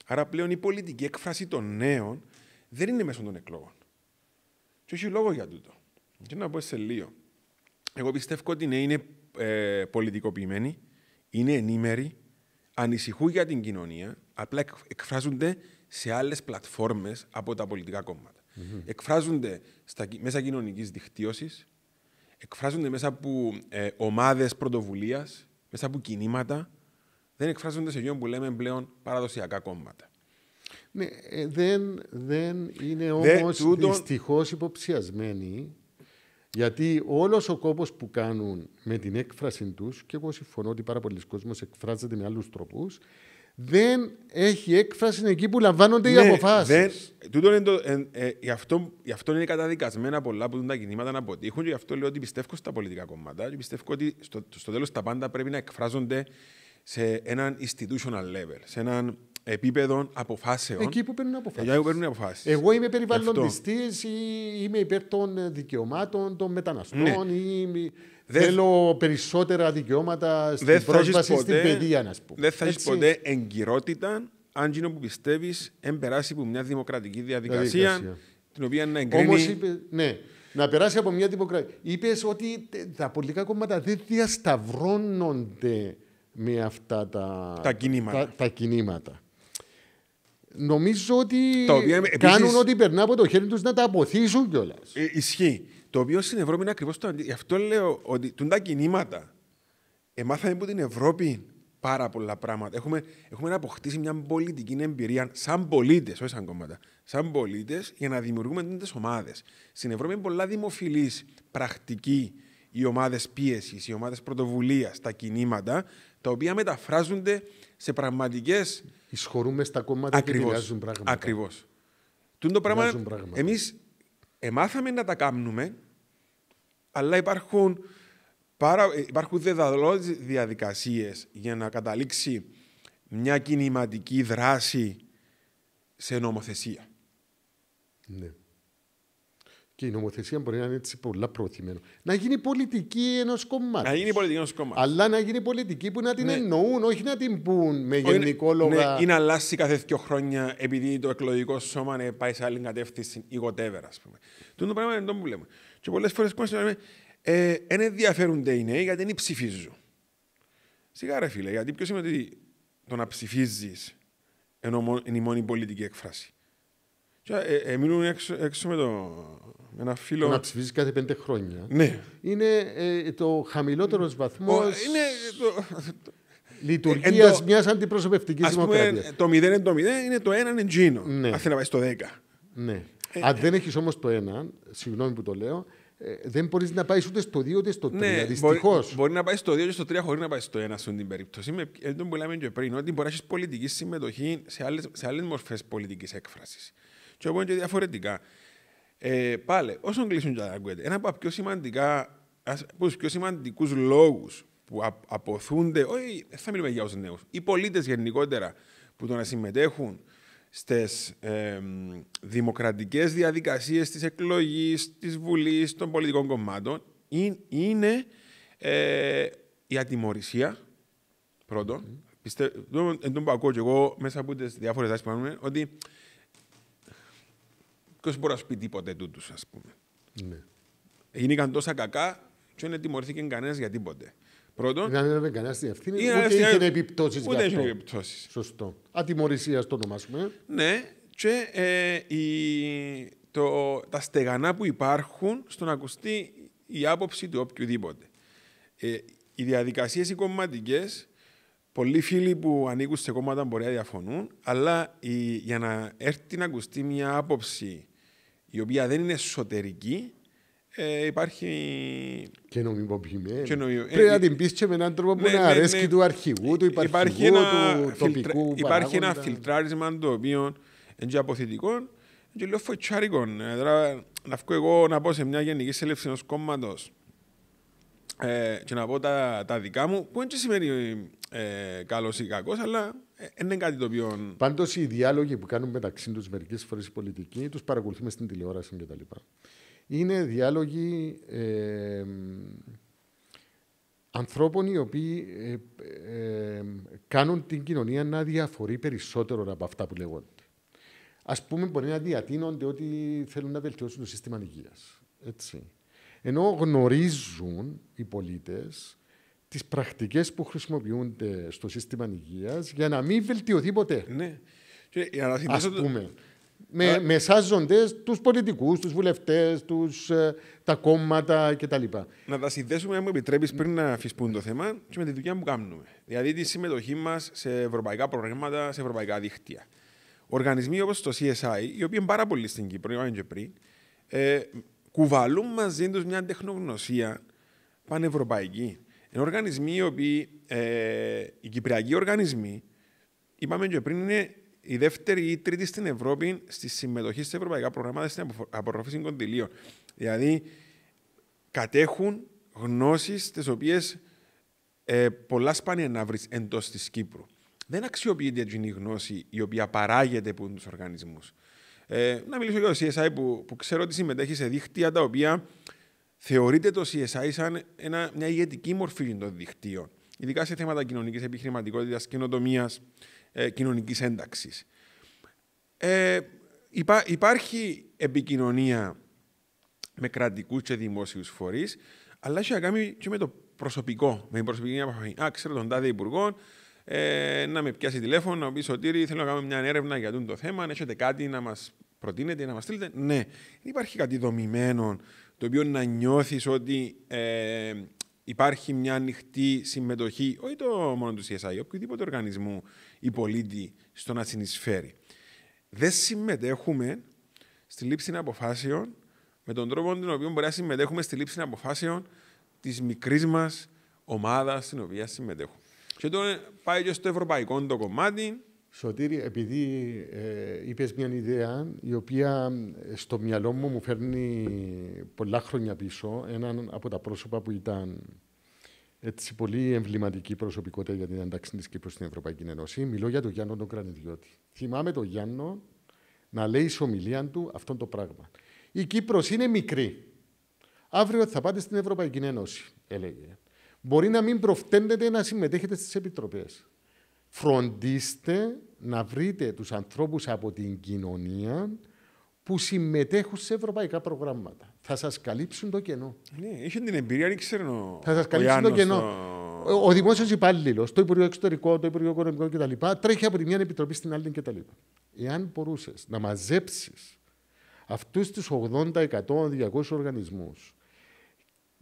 Άρα πλέον η πολιτική έκφραση των νέων δεν είναι μέσω των εκλογών. Και όχι λόγο για τούτο. Και να πω σε λίγο. Εγώ πιστεύω ότι ναι, είναι ε, πολιτικοποιημένοι, είναι ενήμεροι, ανησυχούν για την κοινωνία, απλά εκφράζονται σε άλλες πλατφόρμες από τα πολιτικά Εκφράζονται στα, μέσα κοινωνικής δικτύωσης, εκφράζονται μέσα από ε, ομάδες πρωτοβουλίας, μέσα από κινήματα, δεν εκφράζονται σε γιον που λέμε πλέον παραδοσιακά κόμματα. Ναι, ε, δεν, δεν είναι όμω δυστυχώς υποψιασμένοι γιατί όλος ο κόπος που κάνουν με την έκφραση τους, και εγώ συμφωνώ ότι πάρα πολλοί κόσμοι εκφράζονται με άλλους τρόπους, δεν έχει έκφραση εκεί που λαμβάνονται οι ναι, αποφάσεις. Ε, γι, αυτό, είναι καταδικασμένα πολλά που δουν τα κινήματα να αποτύχουν και γι' αυτό λέω ότι πιστεύω στα πολιτικά κομμάτια και πιστεύω ότι στο, στο τέλος τα πάντα πρέπει να εκφράζονται σε έναν institutional level, σε έναν επίπεδο αποφάσεων. Εκεί που παίρνουν αποφάσεις. Εγώ είμαι περιβαλλοντιστής ή είμαι υπέρ των δικαιωμάτων των μεταναστών ναι. ή θέλω περισσότερα δικαιώματα στην πρόσβαση στην παιδεία, να πούμε. Δεν θα έχεις ποτέ εγκυρότητα αν γίνω που πιστεύεις εν περάσει από μια δημοκρατική διαδικασία, διαδικασία. την οποία να εγκρίνει. Όμως είπε, ναι, να περάσει από μια δημοκρατία. Είπες ότι τα πολιτικά κόμματα δεν διασταυρώνονται με αυτά τα, τα, κινήματα. τα, τα κινήματα νομίζω ότι κάνουν ό,τι περνά από το χέρι τους να τα αποθήσουν κιόλας. Ε, ισχύει. Το οποίο στην Ευρώπη είναι ακριβώς το αντίθετο. Γι' αυτό λέω ότι τούν τα κινήματα. Εμάθαμε από την Ευρώπη πάρα πολλά πράγματα. Έχουμε, έχουμε να αποκτήσει μια πολιτική εμπειρία σαν πολίτες, όχι σαν κόμματα. Σαν πολίτες για να δημιουργούμε τέτοιε ομάδες. Στην Ευρώπη είναι πολλά δημοφιλής πρακτική οι ομάδες πίεσης, οι ομάδες πρωτοβουλίας, τα κινήματα, τα οποία μεταφράζονται σε πραγματικές. Ισχωρούμε στα κόμματα Ακριβώς. και αλλάζουν πράγματα. Ακριβώς. το πράγμα, εμείς εμάθαμε να τα κάνουμε, αλλά υπάρχουν, πάρα, υπάρχουν διαδικασίες για να καταλήξει μια κινηματική δράση σε νομοθεσία. Ναι. Και η νομοθεσία μπορεί να είναι έτσι πολλά προωθημένο. Να γίνει πολιτική ενός κομμάτου. Να γίνει πολιτική ενός κομμάτου. Αλλά να γίνει πολιτική που να την ναι. εννοούν, όχι να την πούν με γενικό λόγο. Ή να αλλάσει κάθε δύο χρόνια Ναι, ή να αλλάξει κάθε δύο χρόνια επειδή το εκλογικό σώμα πάει σε άλλη κατεύθυνση ή whatever, ας πούμε. Τον το πράγμα είναι το που λέμε. Και πολλές φορές που λέμε, δεν «Ε, ενδιαφέρονται οι νέοι γιατί δεν ψηφίζουν. Σιγά ρε φίλε, γιατί ποιο είναι ότι το να ψηφίζεις είναι η μόνη πολιτική εκφράση. Εμείνουν ε, έξω, με, ένα φίλο. Να ψηφίζεις κάθε πέντε χρόνια. Ναι. Είναι ε, το χαμηλότερο βαθμό. Είναι λειτουργία μιας αντιπροσωπευτικής δημοκρατίας. Το 0 ε, είναι το 0, είναι το 1 είναι τζίνο. Ναι. Αν θέλει να πάει στο 10. Ναι. Αν δεν έχεις όμως το 1, συγγνώμη που το λέω, δεν ναι, μπορείς να πάεις ούτε στο 2 ούτε στο 3. Ναι, Δυστυχώς. Μπορεί, να πάεις στο 2 και στο 3 χωρίς να πάεις στο 1 στην την περίπτωση. που δεν το μιλάμε και πριν, ότι μπορεί να έχεις πολιτική συμμετοχή σε άλλες μορφές πολιτικής έκφρασης. Και εγώ και διαφορετικά. Ε, πάλι, όσον κλείσουν τα κουέτα, ένα από πιο σημαντικά, από τους πιο σημαντικούς λόγους που αποθούνται, όχι, θα μιλούμε για του νέους, οι πολίτες γενικότερα που το να συμμετέχουν στις ε, δημοκρατικές διαδικασίες της εκλογής, της Βουλής, των πολιτικών κομμάτων, είναι ε, η ατιμορρησία. Πρώτον, mm. Mm-hmm. πιστεύω, εν τον ακούω και εγώ μέσα από τις διάφορες δάσεις που κάνουμε, ότι Ποιο μπορεί να σου πεις τίποτε τούτους, ας πούμε. Ναι. Γίνηκαν τόσα κακά και δεν τιμωρήθηκε κανένας για τίποτε. Πρώτον. Δεν έλαβε κανένα στην ευθύνη, ούτε είχε ευθύνη... επιπτώσεις. Ούτε είχε επιπτώσεις. Σωστό. όνομα, το πούμε. Ναι, και ε, η, το, τα στεγανά που υπάρχουν στο να ακουστεί η άποψη του οποιοδήποτε. Ε, οι διαδικασίες οι κομματικές, πολλοί φίλοι που ανήκουν σε κόμματα μπορεί να διαφωνούν, αλλά η, για να έρθει να ακουστεί μια άποψη η οποία δεν είναι εσωτερική, ε, υπάρχει. Και νομιμοποιημένη. Και νομι... Ε, Πρέπει να ε, την πεις και με έναν τρόπο που ναι, να ναι, αρέσει ναι. του αρχηγού, του ε, υπαρχηγού, υπάρχει ένα του τοπικού. Υπάρχει ένα φιλτράρισμα το οποίο είναι αποθητικό και λέω φοητσάρικο. να βγω εγώ να πω σε μια γενική Σέλευση ενός κόμματος ε, και να πω τα, τα δικά μου, που δεν σημαίνει ε, καλός ή κακός, αλλά είναι κάτι το οποίο. Πάντως οι διάλογοι που κάνουν μεταξύ τους μερικές φορές οι πολιτικοί, τους παρακολουθούμε στην τηλεόραση κτλ. Είναι διάλογοι ανθρώπων οι οποίοι ε, κάνουν την κοινωνία να διαφορεί περισσότερο από αυτά που λέγονται. Ας πούμε, μπορεί να διατείνονται ότι θέλουν να βελτιώσουν το σύστημα υγείας. Ενώ γνωρίζουν οι πολίτες τις πρακτικές που χρησιμοποιούνται στο σύστημα υγείας για να μην βελτιωθεί ποτέ. Ναι. Α πούμε. Με, με τους πολιτικούς, τους βουλευτές, ε, τα κόμματα κτλ. Να τα συνδέσουμε, αν μου επιτρέπεις, πριν να αφισπούν το θέμα, και με τη δουλειά που κάνουμε. Δηλαδή τη συμμετοχή μας σε ευρωπαϊκά προγράμματα, σε ευρωπαϊκά δίκτυα. Οργανισμοί όπως το CSI, οι οποίοι είναι πάρα πολύ στην Κύπρο, είπαμε και πριν, ε, κουβαλούν μαζί τους μια τεχνογνωσία πανευρωπαϊκή. Είναι οργανισμοί οι οποίοι, ε, οι κυπριακοί οργανισμοί, είπαμε και πριν, είναι η δεύτερη ή η τριτη στην Ευρώπη στη συμμετοχή σε ευρωπαϊκά προγράμματα στην απορρόφηση κοντιλίων. Δηλαδή, κατέχουν γνώσεις τις οποίες ε, πολλά σπάνια να βρεις εντός της Κύπρου. Δεν αξιοποιείται η γνώση η οποία παράγεται από τους οργανισμούς. Ε, να μιλήσω για το CSI που, που ξέρω ότι συμμετέχει σε δίχτυα τα οποία Θεωρείται το CSI σαν ένα, μια ηγετική μορφή των δικτύων, ειδικά σε θέματα κοινωνικής επιχειρηματικότητας, καινοτομίας, ε, κοινωνικής ένταξης. Ε, υπάρχει επικοινωνία με κρατικούς και δημόσιους φορείς, αλλά έχει να κάνει και με το προσωπικό, με την προσωπική επαφή. Α, ξέρω τον τάδε υπουργό, ε, να με πιάσει τηλέφωνο, να πει ότι θέλω να κάνουμε μια έρευνα για το θέμα, αν έχετε κάτι να μας προτείνετε, να μας στείλετε. Ναι, δεν υπάρχει κάτι δομημένο το οποίο να νιώθεις ότι ε, υπάρχει μια ανοιχτή συμμετοχή, όχι το μόνο του CSI, οποιοδήποτε οργανισμού ή πολίτη στο να συνεισφέρει. Δεν συμμετέχουμε στη λήψη αποφάσεων με τον τρόπο τον οποίο μπορεί να συμμετέχουμε στη λήψη αποφάσεων της μικρής μας ομάδας στην οποία συμμετέχουμε. Και τώρα πάει και στο ευρωπαϊκό το κομμάτι, Σωτήρη, επειδή ε, είπες μια ιδέα η οποία ε, στο μυαλό μου μου φέρνει πολλά χρόνια πίσω έναν από τα πρόσωπα που ήταν έτσι πολύ εμβληματική προσωπικότητα για την ένταξη της Κύπρου στην Ευρωπαϊκή Ένωση. Μιλώ για τον Γιάννο τον Κρανιδιώτη. Θυμάμαι τον Γιάννο να λέει σε ομιλία του αυτό το πράγμα. Η Κύπρος είναι μικρή. Αύριο θα πάτε στην Ευρωπαϊκή Ένωση, έλεγε. Μπορεί να μην προφταίνετε να συμμετέχετε στις επιτροπές φροντίστε να βρείτε τους ανθρώπους από την κοινωνία που συμμετέχουν σε ευρωπαϊκά προγράμματα. Θα σας καλύψουν το κενό. Ναι, είχε την εμπειρία, δεν ξέρω. Θα σας καλύψουν το κενό. Ο δημόσιος υπάλληλος, το Υπουργείο Εξωτερικό, το Υπουργείο Οικονομικών κτλ. τρέχει από τη μια επιτροπή στην άλλη κτλ. Εάν μπορούσες να μαζέψεις αυτούς τους 80, 100, 200 οργανισμού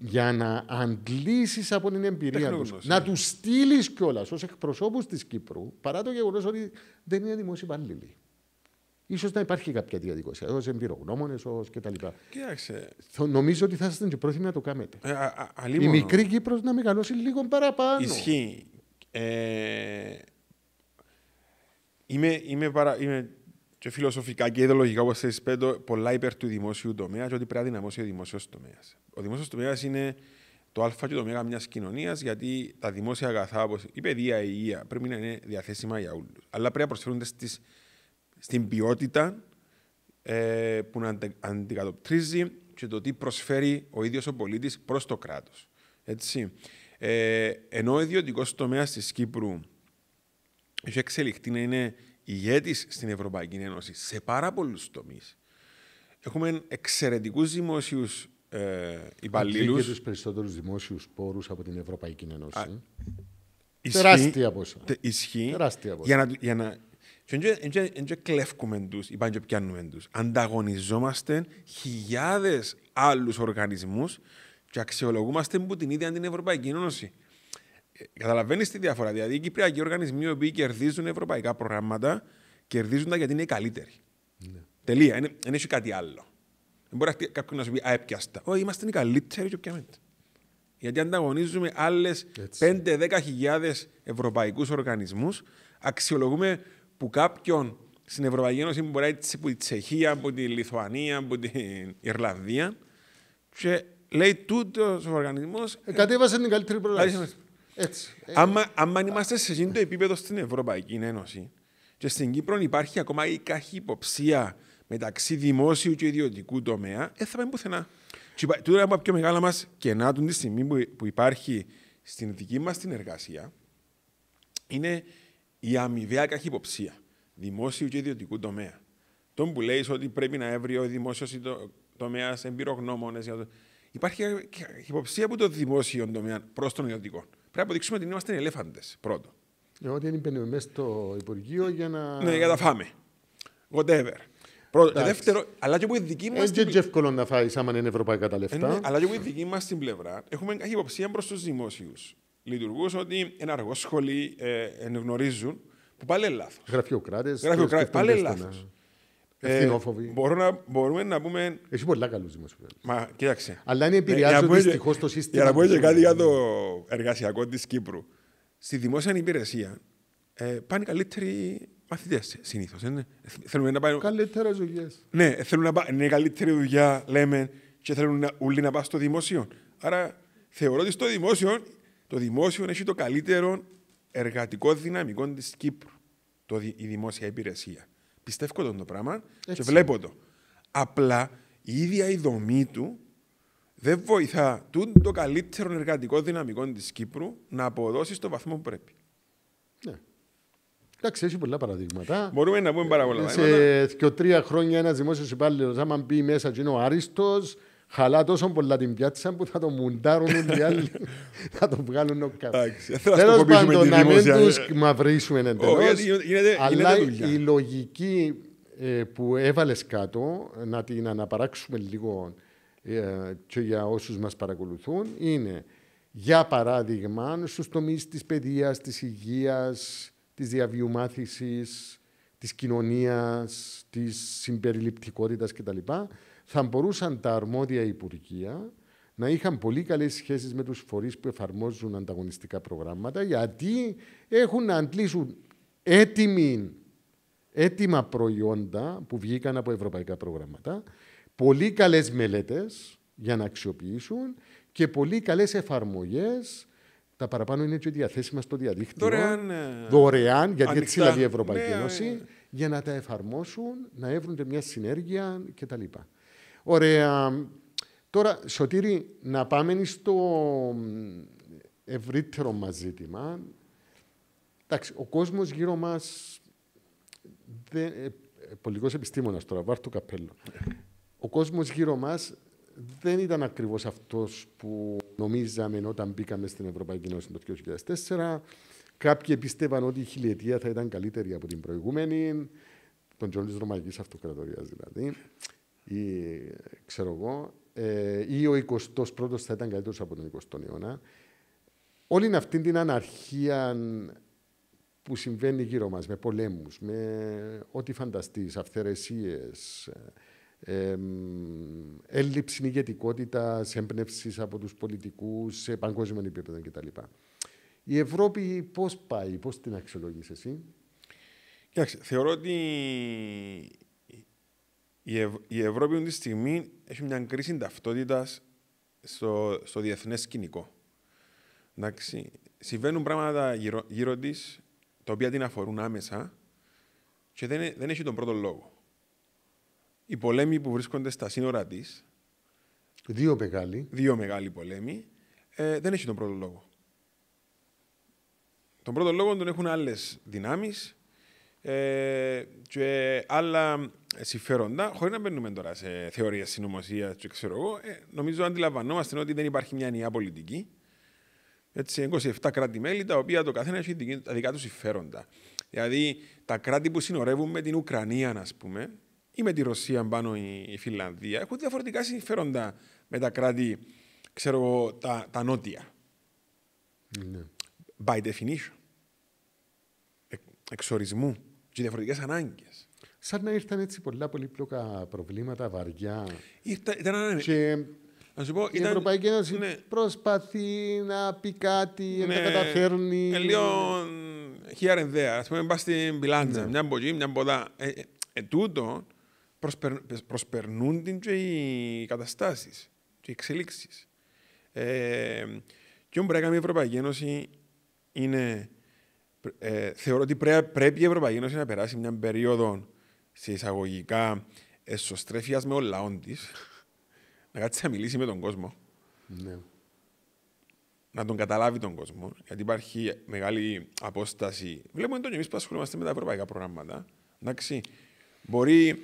για να αντλήσεις από την εμπειρία τους. Ναι. Να τους στείλεις κιόλας ως εκπροσώπους της Κύπρου, παρά το γεγονός ότι δεν είναι δημόσιοι υπαλλήλοι. σω να υπάρχει κάποια διαδικασία, ως εμπειρογνώμονες, ως κτλ. Κοίταξε. Νομίζω ότι θα ήσασταν και πρόθυμοι να το κάνετε. Ε, Η μικρή Κύπρος να μεγαλώσει λίγο παραπάνω. Ισχύει. Ε, είμαι, παρα, είμαι και φιλοσοφικά και ιδεολογικά, όπως θέλει πέντε πολλά υπέρ του δημόσιου τομέα και ότι πρέπει να δυναμώσει ο δημόσιος τομέας. Ο δημόσιος τομέας είναι το α και το μέγα μιας κοινωνίας, γιατί τα δημόσια αγαθά, όπως η παιδεία, η υγεία, πρέπει να είναι διαθέσιμα για όλους. Αλλά πρέπει να προσφέρονται στις, στην ποιότητα ε, που να αντικατοπτρίζει και το τι προσφέρει ο ίδιος ο πολίτης προς το κράτος. Έτσι. Ε, ενώ ο ιδιωτικός τομέας της Κύπρου έχει εξελιχθεί να είναι ηγέτης στην Ευρωπαϊκή Ένωση σε πάρα πολλούς τομείς. Έχουμε εξαιρετικούς δημόσιους ε, υπαλλήλους. και του περισσότερους δημόσιους πόρους από την Ευρωπαϊκή Ένωση. Α, τεράστια ποσά. ισχύει. Τεράστια ποσά. Για να, για να, δεν κλέφκουμε τους, πάνε και πιάνουμε τους. Ανταγωνιζόμαστε χιλιάδες άλλους οργανισμούς και αξιολογούμαστε που την ίδια την Ευρωπαϊκή Ένωση. Καταλαβαίνεις τη διαφορά. Δηλαδή, οι Κυπριακοί οργανισμοί οι οποίοι κερδίζουν ευρωπαϊκά προγράμματα κερδίζουν τα γιατί είναι καλύτεροι. Ναι. Τελεία. Δεν έχει κάτι άλλο. Δεν μπορεί κάποιο να σου πει Α, έπιαστα. Όχι, είμαστε οι καλύτεροι και πιάμε. Γιατί ανταγωνίζουμε άλλες 5-10.000 ευρωπαϊκούς οργανισμούς, αξιολογούμε που κάποιον στην Ευρωπαϊκή Ένωση μπορεί να από τη Τσεχία, από τη Λιθουανία, από την Ιρλανδία. Και λέει τούτος ο οργανισμός. Ε, κατέβασε την καλύτερη ε, προγραμματική. Αν Άμα, είμαστε σε εκείνο το επίπεδο στην Ευρωπαϊκή Ένωση και στην Κύπρο υπάρχει ακόμα η καχυποψία μεταξύ δημόσιου και ιδιωτικού τομέα, δεν θα πάμε πουθενά. Τούτο τώρα από πιο μεγάλα μας κενά, τη στιγμή που υπάρχει στην δική μας την εργασία, είναι η αμοιβαία καχυποψία δημόσιου και ιδιωτικού τομέα. Τον που λέει ότι πρέπει να έβρει ο δημόσιος τομέας εμπειρογνώμονες. Υπάρχει υποψία από το δημόσιο τομέα προς τον ιδιωτικό. Πρέπει να αποδείξουμε ότι είμαστε ελέφαντες πρώτο. Εγώ δεν είναι μέσα στο Υπουργείο για να. Ναι, για να φάμε. Whatever. Πρώτο. Και δεύτερο, αλλά και από τη δική ε, μας. Είναι και εύκολο να φάει άμα είναι ευρωπαϊκά τα λεφτά. Ε, ναι, αλλά και από τη δική μας την πλευρά έχουμε κάποια υποψία προς τους δημόσιους λειτουργούς ότι ένα αργό σχολείο ε, Που πάλι λάθος. Γραφειοκράτες. Ε, πάλι λάθος. Ε, ευθυνόφοβοι. μπορούμε να πούμε. Έχει πολλά καλούς δημοσιογράφους. Μα κοίταξε. Αλλά είναι ε, επηρεάζονται δυστυχώς το σύστημα. Για να πω και κάτι για το εργασιακό της Κύπρου. Στη δημόσια υπηρεσία ε, πάνε καλύτεροι μαθητές συνήθως. Ναι. Καλύτερες δουλειές. Ναι, θέλουν να πάνε. Είναι καλύτερη δουλειά, λέμε, και θέλουν να, ούλοι να πάνε στο δημόσιο. Άρα θεωρώ ότι στο δημόσιο, το δημόσιο έχει το καλύτερο εργατικό δυναμικό της Κύπρου. η δημόσια υπηρεσία. Πιστεύω τον το πράγμα και βλέπω το. Απλά η ίδια η δομή του δεν βοηθά το καλύτερο εργατικό δυναμικό της Κύπρου να αποδώσει στο βαθμό που πρέπει. Ναι. Εντάξει, έχει πολλά παραδείγματα. Μπορούμε να πούμε πάρα πολλά. Ε, σε δύο-τρία χρόνια ένας δημόσιος υπάλληλος, άμα μπει μέσα είναι ο Άριστος, χαλά τόσο πολλά την πιάτσα που θα το μουντάρουν οι άλλοι, θα το βγάλουν ο καθένας. Τέλος πάντων, να μην τους μαυρίσουμε εντελώς, αλλά η λογική ε, που έβαλες κάτω, να την αναπαράξουμε λίγο ε, και για όσους μας παρακολουθούν, είναι για παράδειγμα στους τομείς της παιδείας, της υγείας, της διαβίου της κοινωνίας, της συμπεριληπτικότητας κτλ θα μπορούσαν τα αρμόδια Υπουργεία να είχαν πολύ καλές σχέσεις με τους φορείς που εφαρμόζουν ανταγωνιστικά προγράμματα, γιατί έχουν να αντλήσουν έτοιμη, έτοιμα προϊόντα που βγήκαν από ευρωπαϊκά προγράμματα, πολύ καλές μελέτες για να αξιοποιήσουν και πολύ καλές εφαρμογές. Τα παραπάνω είναι και διαθέσιμα στο διαδίκτυο. Δωρεάν. Ε, δωρεάν, γιατί έτσι δηλαδή η Ευρωπαϊκή ναι, Ένωση, ε. για να τα εφαρμόσουν, να έβρουν μια συνέργεια κτλ. Ωραία. Τώρα, Σωτήρη, να πάμε στο ευρύτερο μας ζήτημα. Εντάξει, ο κόσμος γύρω μας, δεν, ε, ε, πολιτικός επιστήμονας τώρα, βάρ το καπέλο, ο κόσμος γύρω μας δεν ήταν ακριβώς αυτός που νομίζαμε όταν μπήκαμε στην Ευρωπαϊκή Ένωση το 2004. Κάποιοι πίστευαν ότι η χιλιετία θα ήταν καλύτερη από την προηγούμενη, τον Τζόλις Ρωμαϊκής Αυτοκρατορίας δηλαδή ή ξέρω ε, ή ο 21ο θα ήταν καλύτερος από τον 20ο αιώνα. Όλη αυτή την αναρχία που συμβαίνει γύρω μας, με πολέμους, με ό,τι φανταστείς, αυθαιρεσίες, ε, έλλειψη ηγετικότητας, έμπνευσης από τους πολιτικούς, σε παγκόσμιο επίπεδο κτλ. Η Ευρώπη πώς πάει, πώς την αξιολογείς εσύ. Κοιτάξτε, θεωρώ ότι η, Ευ- η Ευρώπη αυτή τη στιγμή έχει μια κρίση ταυτότητας στο, στο διεθνές σκηνικό. Εντάξει. Συμβαίνουν πράγματα γύρω, γύρω της τα οποία την αφορούν άμεσα και δεν, έχει τον πρώτο λόγο. Οι πολέμοι που βρίσκονται στα σύνορα της. Δύο μεγάλοι. Δύο μεγάλοι πολέμοι. Ε, δεν έχει τον πρώτο λόγο. Τον πρώτο λόγο τον έχουν άλλες δυνάμεις ε, και άλλα συμφέροντα, χωρίς να μπαίνουμε τώρα σε θεωρία συνωμοσία, ε, νομίζω αντιλαμβανόμαστε ότι δεν υπάρχει μια ενιαία πολιτική. Έτσι, 27 κράτη-μέλη, τα οποία το καθένα έχει τα δικά του συμφέροντα. Δηλαδή, τα κράτη που συνορεύουν με την Ουκρανία, ας πούμε, ή με τη Ρωσία πάνω η Φιλανδία, έχουν διαφορετικά συμφέροντα με τα κράτη, ξέρω εγώ, τα, τα νότια. Ναι. By definition. Ε, εξορισμού και διαφορετικές ανάγκες. Σαν να ήρθαν έτσι πολλά πολύπλοκα προβλήματα βαριά. Ήρθα, ήταν και... Να σου πω, η ήταν... Ευρωπαϊκή Ένωση ναι. προσπαθεί να πει κάτι, ναι. να καταφέρνει. Ε, λίγο ε, here and there. Ας πούμε, πα στην πιλάντζα, ναι. μια μπογή, μια μπολά. Ε, ε, ε, τούτο προσπερ... προσπερνούν την και οι καταστάσεις οι εξελίξεις. Ε, και όμως πρέπει να κάνει η Ευρωπαϊκή Ένωση είναι ε, θεωρώ ότι πρέ, πρέπει η Ευρωπαϊκή Ένωση να περάσει μια περίοδο σε εισαγωγικά εσωστρέφειας με όλα λαό της, να κάτσει να μιλήσει με τον κόσμο. Ναι. Να τον καταλάβει τον κόσμο, γιατί υπάρχει μεγάλη απόσταση. Βλέπουμε ότι εμείς που ασχολούμαστε με τα ευρωπαϊκά προγράμματα. Εντάξει, μπορεί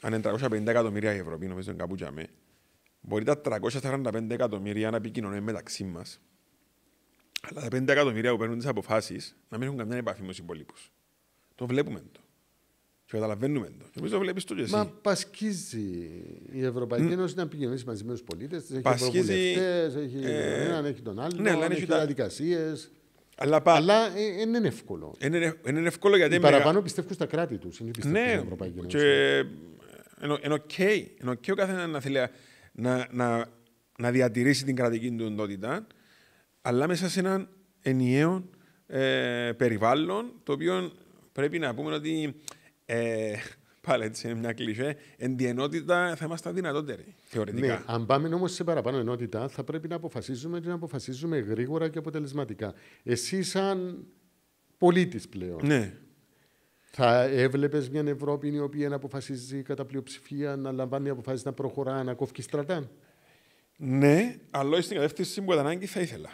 αν είναι 350 εκατομμύρια η Ευρώπη, νομίζω είναι Μπορεί τα 345 εκατομμύρια να επικοινωνούν μεταξύ μας. Αλλά τα 5 εκατομμύρια που παίρνουν τις αποφάσεις να μην έχουν καμιά επαφή με τους υπολείπους. Το βλέπουμε το. Και καταλαβαίνουμε το. Και το βλέπεις το και εσύ. Μα πασχίζει η Ευρωπαϊκή mm. Ένωση να πηγαίνει μαζί με τους πολίτες. Έχει πασκίζει... έχει ε... έναν, έχει τον άλλο. Ναι, αλλά έχει διαδικασίες. Αλλά, πα... αλλά ε, ε είναι εύκολο. Είναι, εύκολο γιατί. Οι μεγα... παραπάνω πιστεύουν στα κράτη τους. Ναι, στην Ευρωπαϊκή Ένωση. Και... Είναι εν, Okay. εν okay ο καθένας να θέλει να, να, να διατηρήσει την κρατική του εντότητα αλλά μέσα σε έναν ενιαίο ε, περιβάλλον, το οποίο πρέπει να πούμε ότι ε, πάλι έτσι είναι μια κλειφέ, εν ενότητα θα είμαστε δυνατότεροι, ναι, θεωρητικά. Ναι, αν πάμε όμως σε παραπάνω ενότητα, θα πρέπει να αποφασίζουμε και να αποφασίζουμε γρήγορα και αποτελεσματικά. Εσύ, σαν πολίτης πλέον, ναι. θα έβλεπες μια Ευρώπη η οποία να αποφασίζει κατά πλειοψηφία, να λαμβάνει αποφάσεις, να προχωρά, να κόφει στρατά. Ναι, αλλά στην κατεύθυνση που ανάγκη θα ήθελα.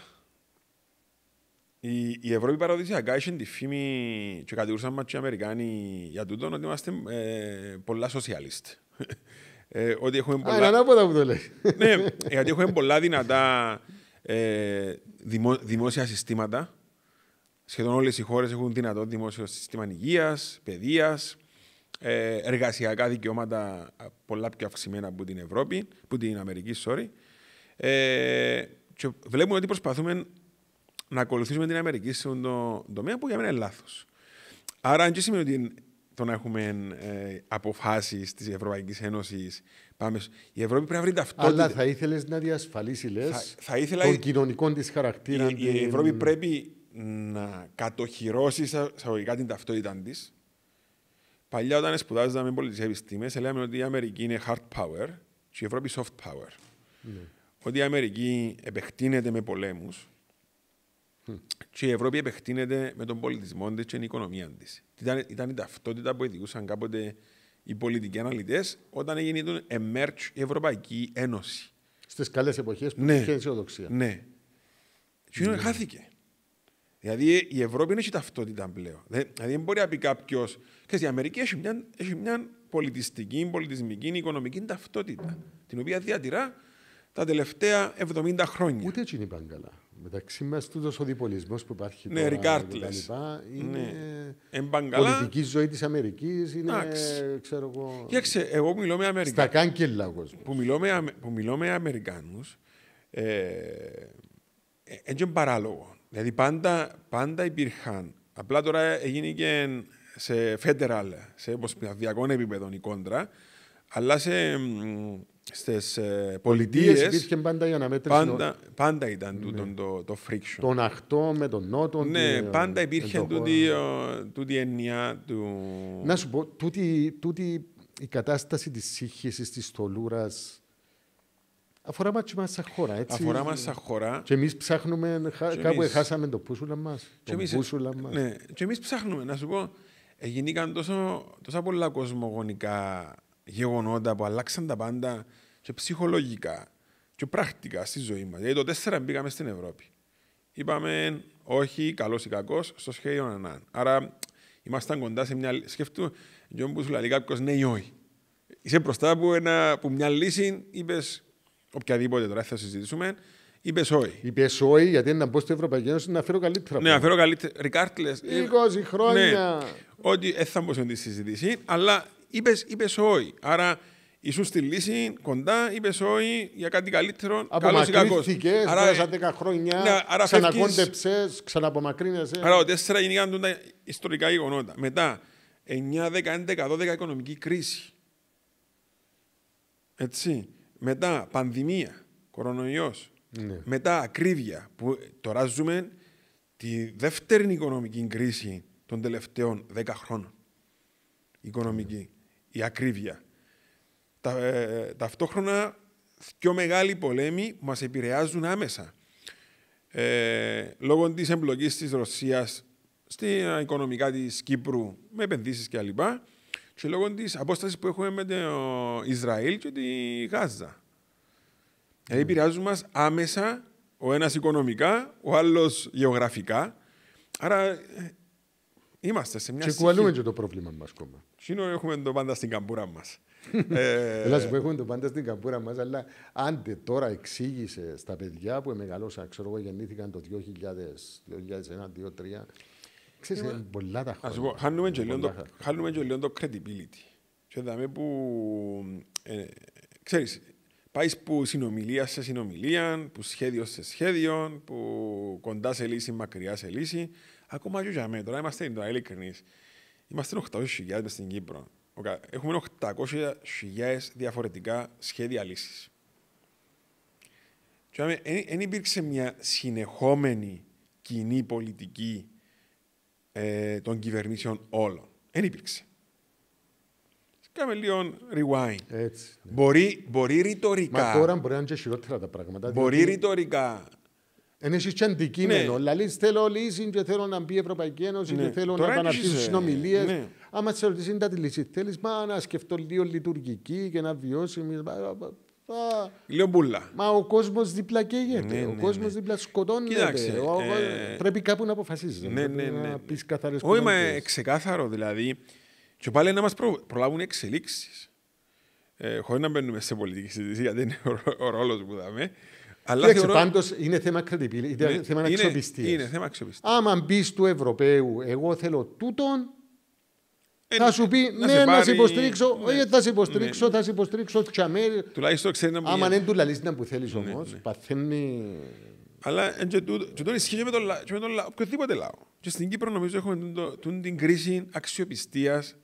Η, Ευρώπη παραδοσιακά έχει τη φήμη και κατηγορούσαν μας και οι Αμερικάνοι για τούτο, ότι είμαστε ε, πολλά σοσιαλίστ. ε, ότι έχουμε πολλά... που το λέει. ναι, γιατί έχουμε πολλά δυνατά ε, δημόσια συστήματα. Σχεδόν όλες οι χώρες έχουν δυνατό δημόσιο σύστημα υγείας, παιδείας, ε, εργασιακά δικαιώματα πολλά πιο αυξημένα από την Ευρώπη, από την Αμερική, sorry. και βλέπουμε ότι προσπαθούμε να ακολουθήσουμε την Αμερική σε τον τομέα που για μένα είναι λάθος. Άρα, αν και σημαίνει ότι το να έχουμε ε, αποφάσεις της Ευρωπαϊκής Ένωσης. Πάμε... Η Ευρώπη πρέπει να βρει ταυτότητα. Αλλά θα ήθελες να διασφαλίσει, λες, ήθελα... των κοινωνικών της χαρακτήρα. Η, την... η Ευρώπη πρέπει να κατοχυρώσει εισαγωγικά την ταυτότητα της. Παλιά, όταν σπουδάζαμε πολιτικές επιστήμες, λέγαμε ότι η Αμερική είναι hard power και η Ευρώπη soft power. Ναι. Ότι η Αμερική επεκτείνεται με πολέμους και η Ευρώπη επεκτείνεται με τον πολιτισμό της και την οικονομία της. Ήταν, ήταν η ταυτότητα που ειδικούσαν κάποτε οι πολιτικοί αναλυτές όταν έγινε τον Emerge η Ευρωπαϊκή Ένωση. Στις καλές εποχές που ναι. είχε αισιοδοξία. Ναι. Και ναι. χάθηκε. Δηλαδή η Ευρώπη δεν έχει ταυτότητα πλέον. Δηλαδή δεν μπορεί να πει κάποιος. Η Αμερική έχει μια, έχει μια πολιτιστική, πολιτισμική, οικονομική ταυτότητα, την οποία διατηρά τα τελευταία 70 χρόνια. Ούτε έτσι ειναι καλά. Μεταξύ μας, τούτος ο διπολισμός που υπάρχει ναι, τώρα και τα λοιπά, είναι ναι. πολιτική ζωή της Αμερικής. Είναι, να ξέρω εγώ. Κοίταξε, εγώ μιλώ με Αμερικανού. Στα κάγκελα, Που που μιλώ με Αμερικάνους, έτσι είναι παράλογο. Δηλαδή πάντα, πάντα υπήρχαν. Απλά τώρα έγινε και σε federal, σε ποσπιαδιακό επίπεδο η κόντρα, αλλά σε, στις ε, πολιτείες. Υπήρχε πάντα η αναμέτρηση. Πάντα, πάντα ήταν ναι. τούτο το, το friction. Τον αχτό με τον νότο. Ναι, ε, πάντα υπήρχε τούτη, η εννοιά του. Να σου πω, τούτη, τούτη η κατάσταση της σύγχυσης της τολούρας. Αφορά μα μας σαν χώρα, έτσι. Αφορά μας σαν χώρα. Και εμείς ψάχνουμε, και κάπου εμείς... χάσαμε το πούσουλα μας. Ναι, και εμείς... Ναι, ψάχνουμε, να σου πω, ε, γίνηκαν τόσο, τόσα πολλά κοσμογονικά γεγονότα που αλλάξαν τα πάντα και ψυχολογικά και πρακτικά στη ζωή μας. Γιατί το 4 μπήκαμε στην Ευρώπη. Είπαμε όχι, καλός ή κακός, στο σχέδιο είναι. Άρα ήμασταν κοντά σε μια... Σκεφτούμε, Γιώργο, που σου λέει κάποιος ναι ή όχι. Είσαι μπροστά από, ένα, που μια λύση, είπες οποιαδήποτε τώρα θα συζητήσουμε, είπες όχι. Είπες όχι, γιατί να μπω στην Ευρωπαϊκή Ένωση να φέρω καλύτερα. Ναι, να φέρω καλύτερα. Ρικάρτλε. 20 χρόνια. Ναι, ότι δεν θα μπορούσαμε να τη συζητήσει, αλλά είπες όχι. Άρα ήσουν στη λύση κοντά, είπες όχι για κάτι καλύτερο. από ή κακός. 10 χρόνια, ναι, άρα ξανακόντεψες, ξαναπομακρύνεσαι. Άρα ο τέσσερα γίνηκαν τα ιστορικά γεγονότα. Μετά 9, 10, 11, 12 οικονομική κρίση. Έτσι. Μετά πανδημία, κορονοϊός. Ναι. Μετά ακρίβεια που τώρα ζούμε τη δεύτερη οικονομική κρίση των τελευταίων 10 χρόνων. Οικονομική η ακρίβεια. Τα, ε, ταυτόχρονα, πιο μεγάλοι πολέμοι μας επηρεάζουν άμεσα. Ε, λόγω της εμπλοκής της Ρωσίας στην οικονομικά της Κύπρου με επενδύσεις κλπ. Και, και λόγω της απόστασης που έχουμε με το Ισραήλ και τη Γάζα. Mm. επηρεάζουν μας άμεσα ο ένας οικονομικά, ο άλλος γεωγραφικά. Άρα ε, Είμαστε σε μια Και κουβαλούμε και το πρόβλημα μας κόμμα. Σύνο έχουμε το πάντα στην καμπούρα μας. Ελά, που έχουμε το πάντα στην καμπούρα μας, αλλά άντε τώρα εξήγησε στα παιδιά που μεγαλώσαν, ξέρω εγώ, γεννήθηκαν το 2000, 2001, 2003. Ξέρεις, είναι πολλά τα χρόνια. Ας πω, χάνουμε και λίγο το credibility. Και δάμε που, ε, ξέρεις, πάεις που συνομιλία σε συνομιλία, που σχέδιο σε σχέδιο, που κοντά σε λύση, μακριά σε λύση. Ακόμα και για μένα, τώρα είμαστε τώρα ειλικρινεί. Είμαστε 800.000 στην Κύπρο. Έχουμε 800.000 διαφορετικά σχέδια λύσης. Δεν υπήρξε μια συνεχόμενη κοινή πολιτική ε, των κυβερνήσεων όλων. Δεν υπήρξε. Κάμε λίγο rewind. Έτσι, ναι. μπορεί, μπορεί ρητορικά. Μα τώρα μπορεί να είναι και τα πράγματα. Μπορεί ρητορικά Εν είσαι και αντικείμενο. Ναι. Λαλείς, θέλω λύση και θέλω να μπει η Ευρωπαϊκή Ένωση ναι. και θέλω Τώρα να επαναρχίσουν συνομιλίες. Ναι. Άμα σε ρωτήσεις είναι τα τη λύση, θέλεις μα να σκεφτώ λίγο λειτουργική και να βιώσιμη. Λέω μπουλά. Μα ο κόσμος δίπλα καίγεται. Ναι, ο ναι, κόσμος ναι. δίπλα σκοτώνεται. Κοιτάξε, ο, ε... Πρέπει κάπου να αποφασίζεις. Ναι, ναι, ναι. Να ναι. πεις καθαρές Όχι, μα ξεκάθαρο δηλαδή. Και πάλι να μας προ... προλάβουν εξελίξεις. Ε, χωρίς να μπαίνουμε σε πολιτική συζήτηση, γιατί είναι ο, ο ρόλος που δάμε. Αλλά Λέξε, θεωρώ... πάντως είναι θέμα credibility, ναι, είναι, είναι θέμα αξιοπιστίας. Είναι, θέμα αξιοπιστίας. Άμα μπεις του Ευρωπαίου, εγώ θέλω τούτον, ε, θα σου πει να ναι, πάρει... να σε υποστηρίξω, ναι. θα σε υποστηρίξω, ναι. θα σε υποστηρίξω, τσαμέρι. Τουλάχιστον ξέρει να Άμα δεν του λαλείς να που θέλεις ναι, όμως, ναι. παθαίνει... Αλλά και το και το ισχύει με τον λαό, οποιοδήποτε λαό. Και στην Κύπρο νομίζω έχουμε την κρίση αξιοπιστίας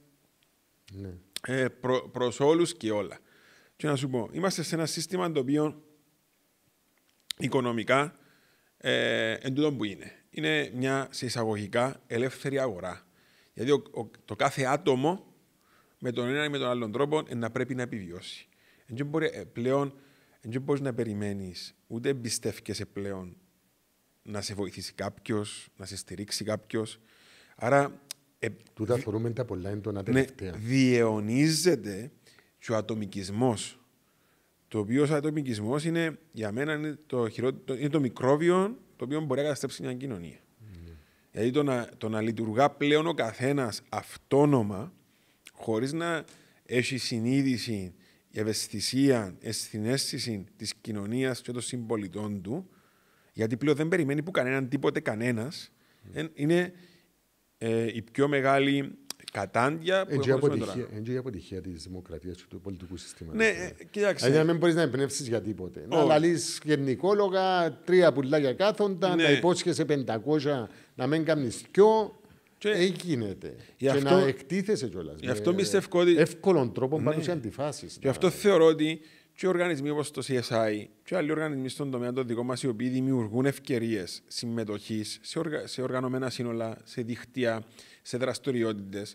ναι. ε, προς όλους και όλα. Και να σου πω, είμαστε σε ένα σύστημα το οποίο οικονομικά ε, εν τούτο που είναι. Είναι μια σε εισαγωγικά ελεύθερη αγορά. Γιατί το κάθε άτομο με τον ένα ή με τον άλλον τρόπο να πρέπει να επιβιώσει. Δεν μπορεί ε, πλέον μπορείς να περιμένεις, ούτε εμπιστεύκεσαι πλέον να σε βοηθήσει κάποιος, να σε στηρίξει κάποιος. Άρα. Ε, Τούτα θεωρούμε τα πολλά έντονα ναι, τελευταία. Ναι, διαιωνίζεται και ο ατομικισμός το οποίο σαν ατομικισμός είναι για μένα είναι το, χειρό, το, το μικρόβιο το οποίο μπορεί να καταστρέψει μια κοινωνία. Mm. Δηλαδή το να, το λειτουργά πλέον ο καθένας αυτόνομα, χωρίς να έχει συνείδηση, ευαισθησία, αισθηνέστηση της κοινωνίας και των συμπολιτών του, γιατί πλέον δεν περιμένει που κανέναν τίποτε κανένας, ναι. είναι ε, η πιο μεγάλη κατάντια που έχουμε αποτυχία, Είναι και η αποτυχία της δημοκρατίας και του πολιτικού συστήματος. Ναι, ε, κοιτάξτε. Δηλαδή, δεν μπορείς να εμπνεύσεις για τίποτε. Να λαλείς γενικόλογα, τρία πουλάκια κάθοντα, ναι. να υπόσχεσαι 500, να μην κάνεις πιο. Δεν γίνεται. Και να εκτίθεσαι κιόλας. Γι' αυτό πιστεύω ότι. Εύκολον τρόπο ναι. πάντως αντιφάσεις. Γι' αυτό θεωρώ ότι και οργανισμοί όπως το CSI και άλλοι οργανισμοί στον τομέα των δικών μας οι οποίοι δημιουργούν ευκαιρίες συμμετοχής σε, οργα... σε οργανωμένα σύνολα, σε δίχτυα, σε δραστηριότητες,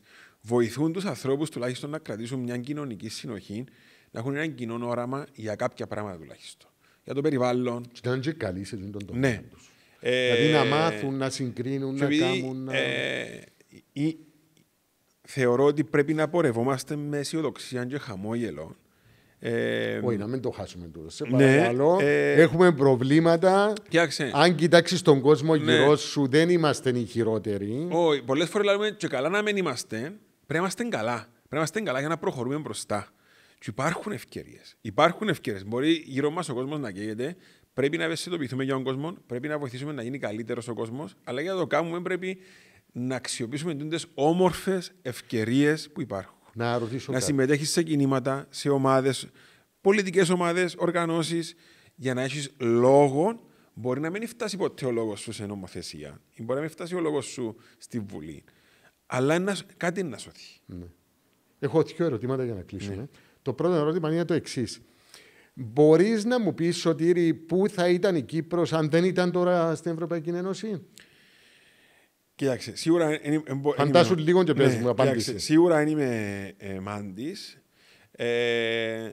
βοηθούν τους ανθρώπους τουλάχιστον να κρατήσουν μια κοινωνική συνοχή, να έχουν ένα κοινό όραμα για κάποια πράγματα τουλάχιστον. Για το περιβάλλον. Και να σε τον τομέα ναι. Ε... Δηλαδή να μάθουν, να συγκρίνουν, να επειδή, κάνουν. Να... Ε... Θεωρώ ότι πρέπει να πορευόμαστε με αισιοδοξία και χαμόγελο ε, Όχι, να μην το χάσουμε τούτο. Σε ναι, παρακαλώ, ε, έχουμε προβλήματα. Αν κοιτάξει τον κόσμο ναι. γύρω σου, δεν είμαστε οι χειρότεροι. Όχι, πολλές φορές λέμε και καλά να μην είμαστε. Πρέπει να είμαστε καλά. Πρέπει να είμαστε καλά για να προχωρούμε μπροστά. Και υπάρχουν ευκαιρίες. Υπάρχουν ευκαιρίες. Μπορεί γύρω μας ο κόσμος να καίγεται. Πρέπει να ευαισθητοποιηθούμε για τον κόσμο. Πρέπει να βοηθήσουμε να γίνει καλύτερος ο κόσμος. Αλλά για να το κάνουμε πρέπει να αξιοποιήσουμε τι όμορφες ευκαιρίες που υπάρχουν. Να, να συμμετέχεις σε κινήματα, σε ομάδες, πολιτικές ομάδες, οργανώσεις, για να έχεις λόγο. Μπορεί να μην φτάσει ποτέ ο λόγος σου σε νομοθεσία, μπορεί να μην φτάσει ο λόγος σου στη Βουλή. Αλλά ένα, κάτι να σωθεί. Ναι. Έχω δύο ερωτήματα για να κλείσουμε. Ναι. Το πρώτο ερώτημα είναι το εξής. Μπορείς να μου πεις, Σωτήρη, πού θα ήταν η Κύπρος αν δεν ήταν τώρα στην Ευρωπαϊκή Ένωση. Κοιτάξτε, σίγουρα... Φαντάσου λίγο και πες ναι, μου, απάντηση. Σίγουρα είμαι ε, μάντης. Ε,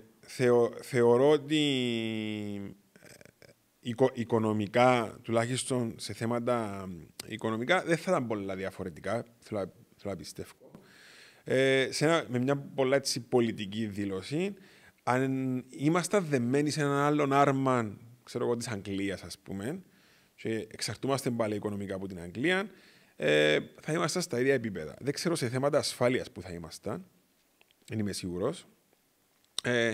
θεωρώ ότι ε, οικονομικά, τουλάχιστον σε θέματα οικονομικά, δεν θα ήταν πολλά διαφορετικά, θέλω να πιστεύω. με μια πολλά έτσι, πολιτική δήλωση, αν είμαστε δεμένοι σε έναν άλλον άρμα, ξέρω εγώ, της Αγγλίας, ας πούμε, και εξαρτούμαστε πάλι οικονομικά από την Αγγλία, ε, θα ήμασταν στα ίδια επίπεδα. Δεν ξέρω σε θέματα ασφάλειας που θα ήμασταν. Δεν είμαι σίγουρος. Ε,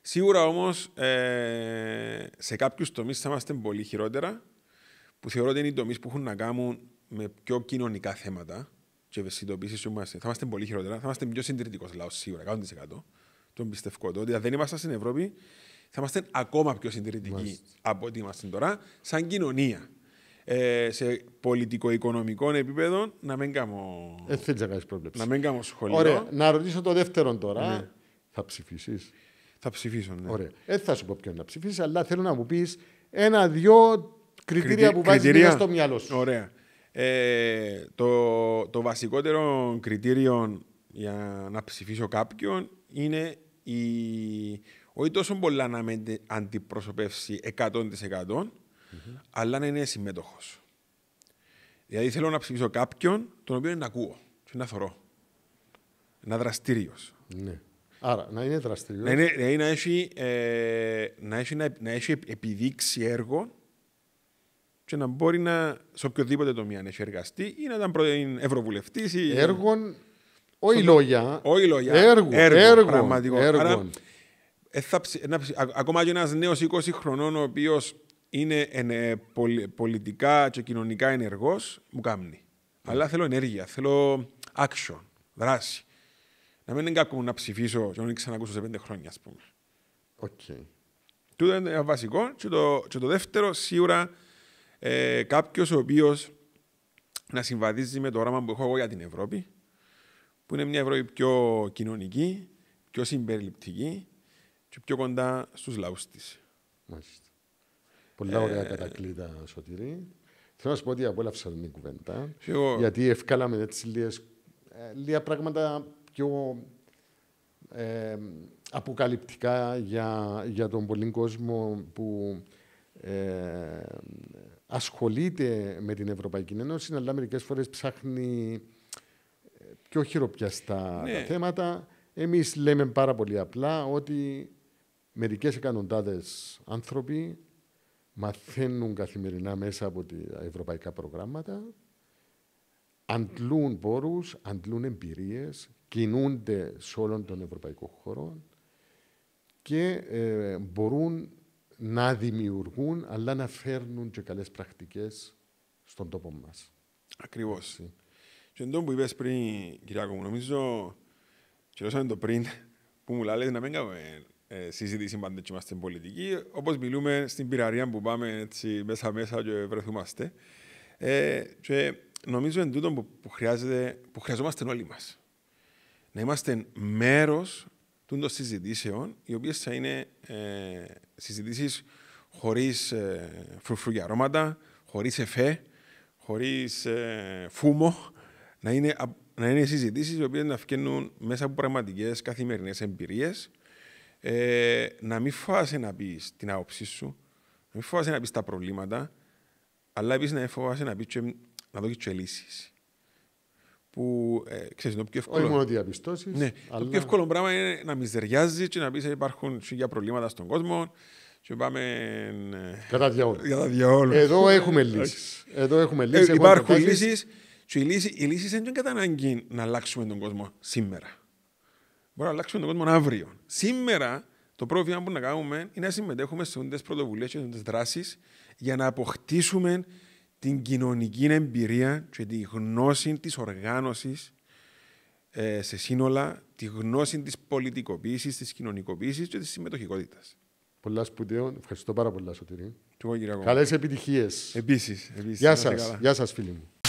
σίγουρα όμως ε, σε κάποιους τομείς θα είμαστε πολύ χειρότερα, που θεωρώ ότι είναι οι τομείς που έχουν να κάνουν με πιο κοινωνικά θέματα και ευαισθητοποίηση. Θα είμαστε πολύ χειρότερα. Θα είμαστε πιο συντηρητικός λαός σίγουρα, 100%. Τον πιστεύω το ότι αν δεν ήμασταν στην Ευρώπη, θα είμαστε ακόμα πιο συντηρητικοί Μάλιστα. από ό,τι είμαστε τώρα, σαν κοινωνία ε, σε πολιτικο-οικονομικό επίπεδο να μην κάνω. Ε, να μην κάνω σχολείο. Ωραία, να ρωτήσω το δεύτερο τώρα. Ναι. Θα ψηφίσεις. Θα ψηφίσω, ναι. Ωραία. Δεν θα σου πω ποιον να ψηφίσεις, αλλά θέλω να μου πεις ένα-δυο κριτήρια που βάζεις κριτήρια... στο μυαλό σου. Ωραία. Ε, το, το βασικότερο κριτήριο για να ψηφίσω κάποιον είναι η... όχι τόσο πολλά να με αντιπροσωπεύσει 100% αλλά να είναι συμμέτοχος. Δηλαδή θέλω να ψηφίσω κάποιον τον οποίο να ακούω και να θωρώ. Να δραστήριος. Ναι. Άρα να είναι δραστήριος. Να, δηλαδή ε, να, έχει, να, να, επιδείξει έργο και να μπορεί να σε οποιοδήποτε τομέα να έχει εργαστεί ή να ήταν ευρωβουλευτής. Ή... Έργων, όχι λόγια. Όχι λόγια. Έργο. Έργο. πραγματικό. Ε, ακόμα και ένας νέος 20 χρονών ο οποίος είναι ενε, πολιτικά και κοινωνικά ενεργός μου κάνει. Ναι. Αλλά θέλω ενέργεια, θέλω action, δράση. Να μην είναι κάποιον να ψηφίσω και να μην ξανακούσω σε πέντε χρόνια, ας πούμε. Okay. Τούτο είναι βασικό. Και το, δεύτερο, σίγουρα ε, κάποιος ο οποίος να συμβαδίζει με το όραμα που έχω εγώ για την Ευρώπη, που είναι μια Ευρώπη πιο κοινωνική, πιο συμπεριληπτική και πιο κοντά στους λαούς της. Μάλιστα. Πολλά ωραία ε, κατακλείδα, Σωτήρη. Θέλω να σου πω ότι απόλαυσα την κουβέντα. Γιατί ευκάλαμε έτσι ε, λίγα πράγματα πιο ε, αποκαλυπτικά για, για τον πολύ κόσμο που ε, ασχολείται με την Ευρωπαϊκή Ένωση, αλλά μερικές φορές ψάχνει πιο χειροπιαστά ναι. τα θέματα. Εμείς λέμε πάρα πολύ απλά ότι μερικές εκατοντάδες άνθρωποι μαθαίνουν καθημερινά μέσα από τα ευρωπαϊκά προγράμματα, αντλούν πόρους, αντλούν εμπειρίες, κινούνται σε όλον τον ευρωπαϊκό χώρο και ε, μπορούν να δημιουργούν, αλλά να φέρνουν και καλές πρακτικές στον τόπο μας. Ακριβώς. Και εντός που πριν, κυρία μου νομίζω, και το πριν, που μου λέει να μην ε, συζήτηση πάντα και είμαστε πολιτικοί. Όπως μιλούμε στην πυραρία που πάμε έτσι μέσα-μέσα και βρεθούμαστε. Ε, και νομίζω εν τούτο που, που, που χρειαζόμαστε όλοι μας. Να είμαστε μέρος των συζητήσεων, οι οποίες θα είναι ε, συζητήσεις χωρίς ε, αρώματα, χωρίς εφέ, χωρίς ε, φούμο, να είναι, να είναι συζητήσεις οι οποίες να φτιάχνουν μέσα από πραγματικές καθημερινές εμπειρίες, ε, να μην φοβάσαι να πει την άποψή σου, να μην φοβάσαι να πει τα προβλήματα, αλλά επίσης να φοβάσαι να, πει και, να δω και λύσεις. Που ε, το πιο εύκολο. Όχι μόνο διαπιστώσεις. Ναι, αλλά... Το πιο εύκολο πράγμα είναι να μιζεριάζεις και να πεις «Ε, υπάρχουν χίλια προβλήματα στον κόσμο. Και πάμε. Ε, κατά διαόλου. Εδώ έχουμε λύσεις. Εδώ έχουμε λύσεις. Ε, υπάρχουν λύσεις. Και οι λύσεις δεν είναι κατά ανάγκη να αλλάξουμε τον κόσμο σήμερα. Μπορεί να αλλάξουμε τον κόσμο αύριο. Σήμερα το πρόβλημα που να κάνουμε είναι να συμμετέχουμε σε όντε πρωτοβουλίες και όντε δράσεις για να αποκτήσουμε την κοινωνική εμπειρία και τη γνώση της οργάνωσης ε, σε σύνολα, τη γνώση της πολιτικοποίησης, της κοινωνικοποίησης και της συμμετοχικότητας. Πολλά σπουδαία. Ευχαριστώ πάρα πολύ, Σωτηρή. Καλές επιτυχίες. Επίσης. Γεια σας, φίλοι μου.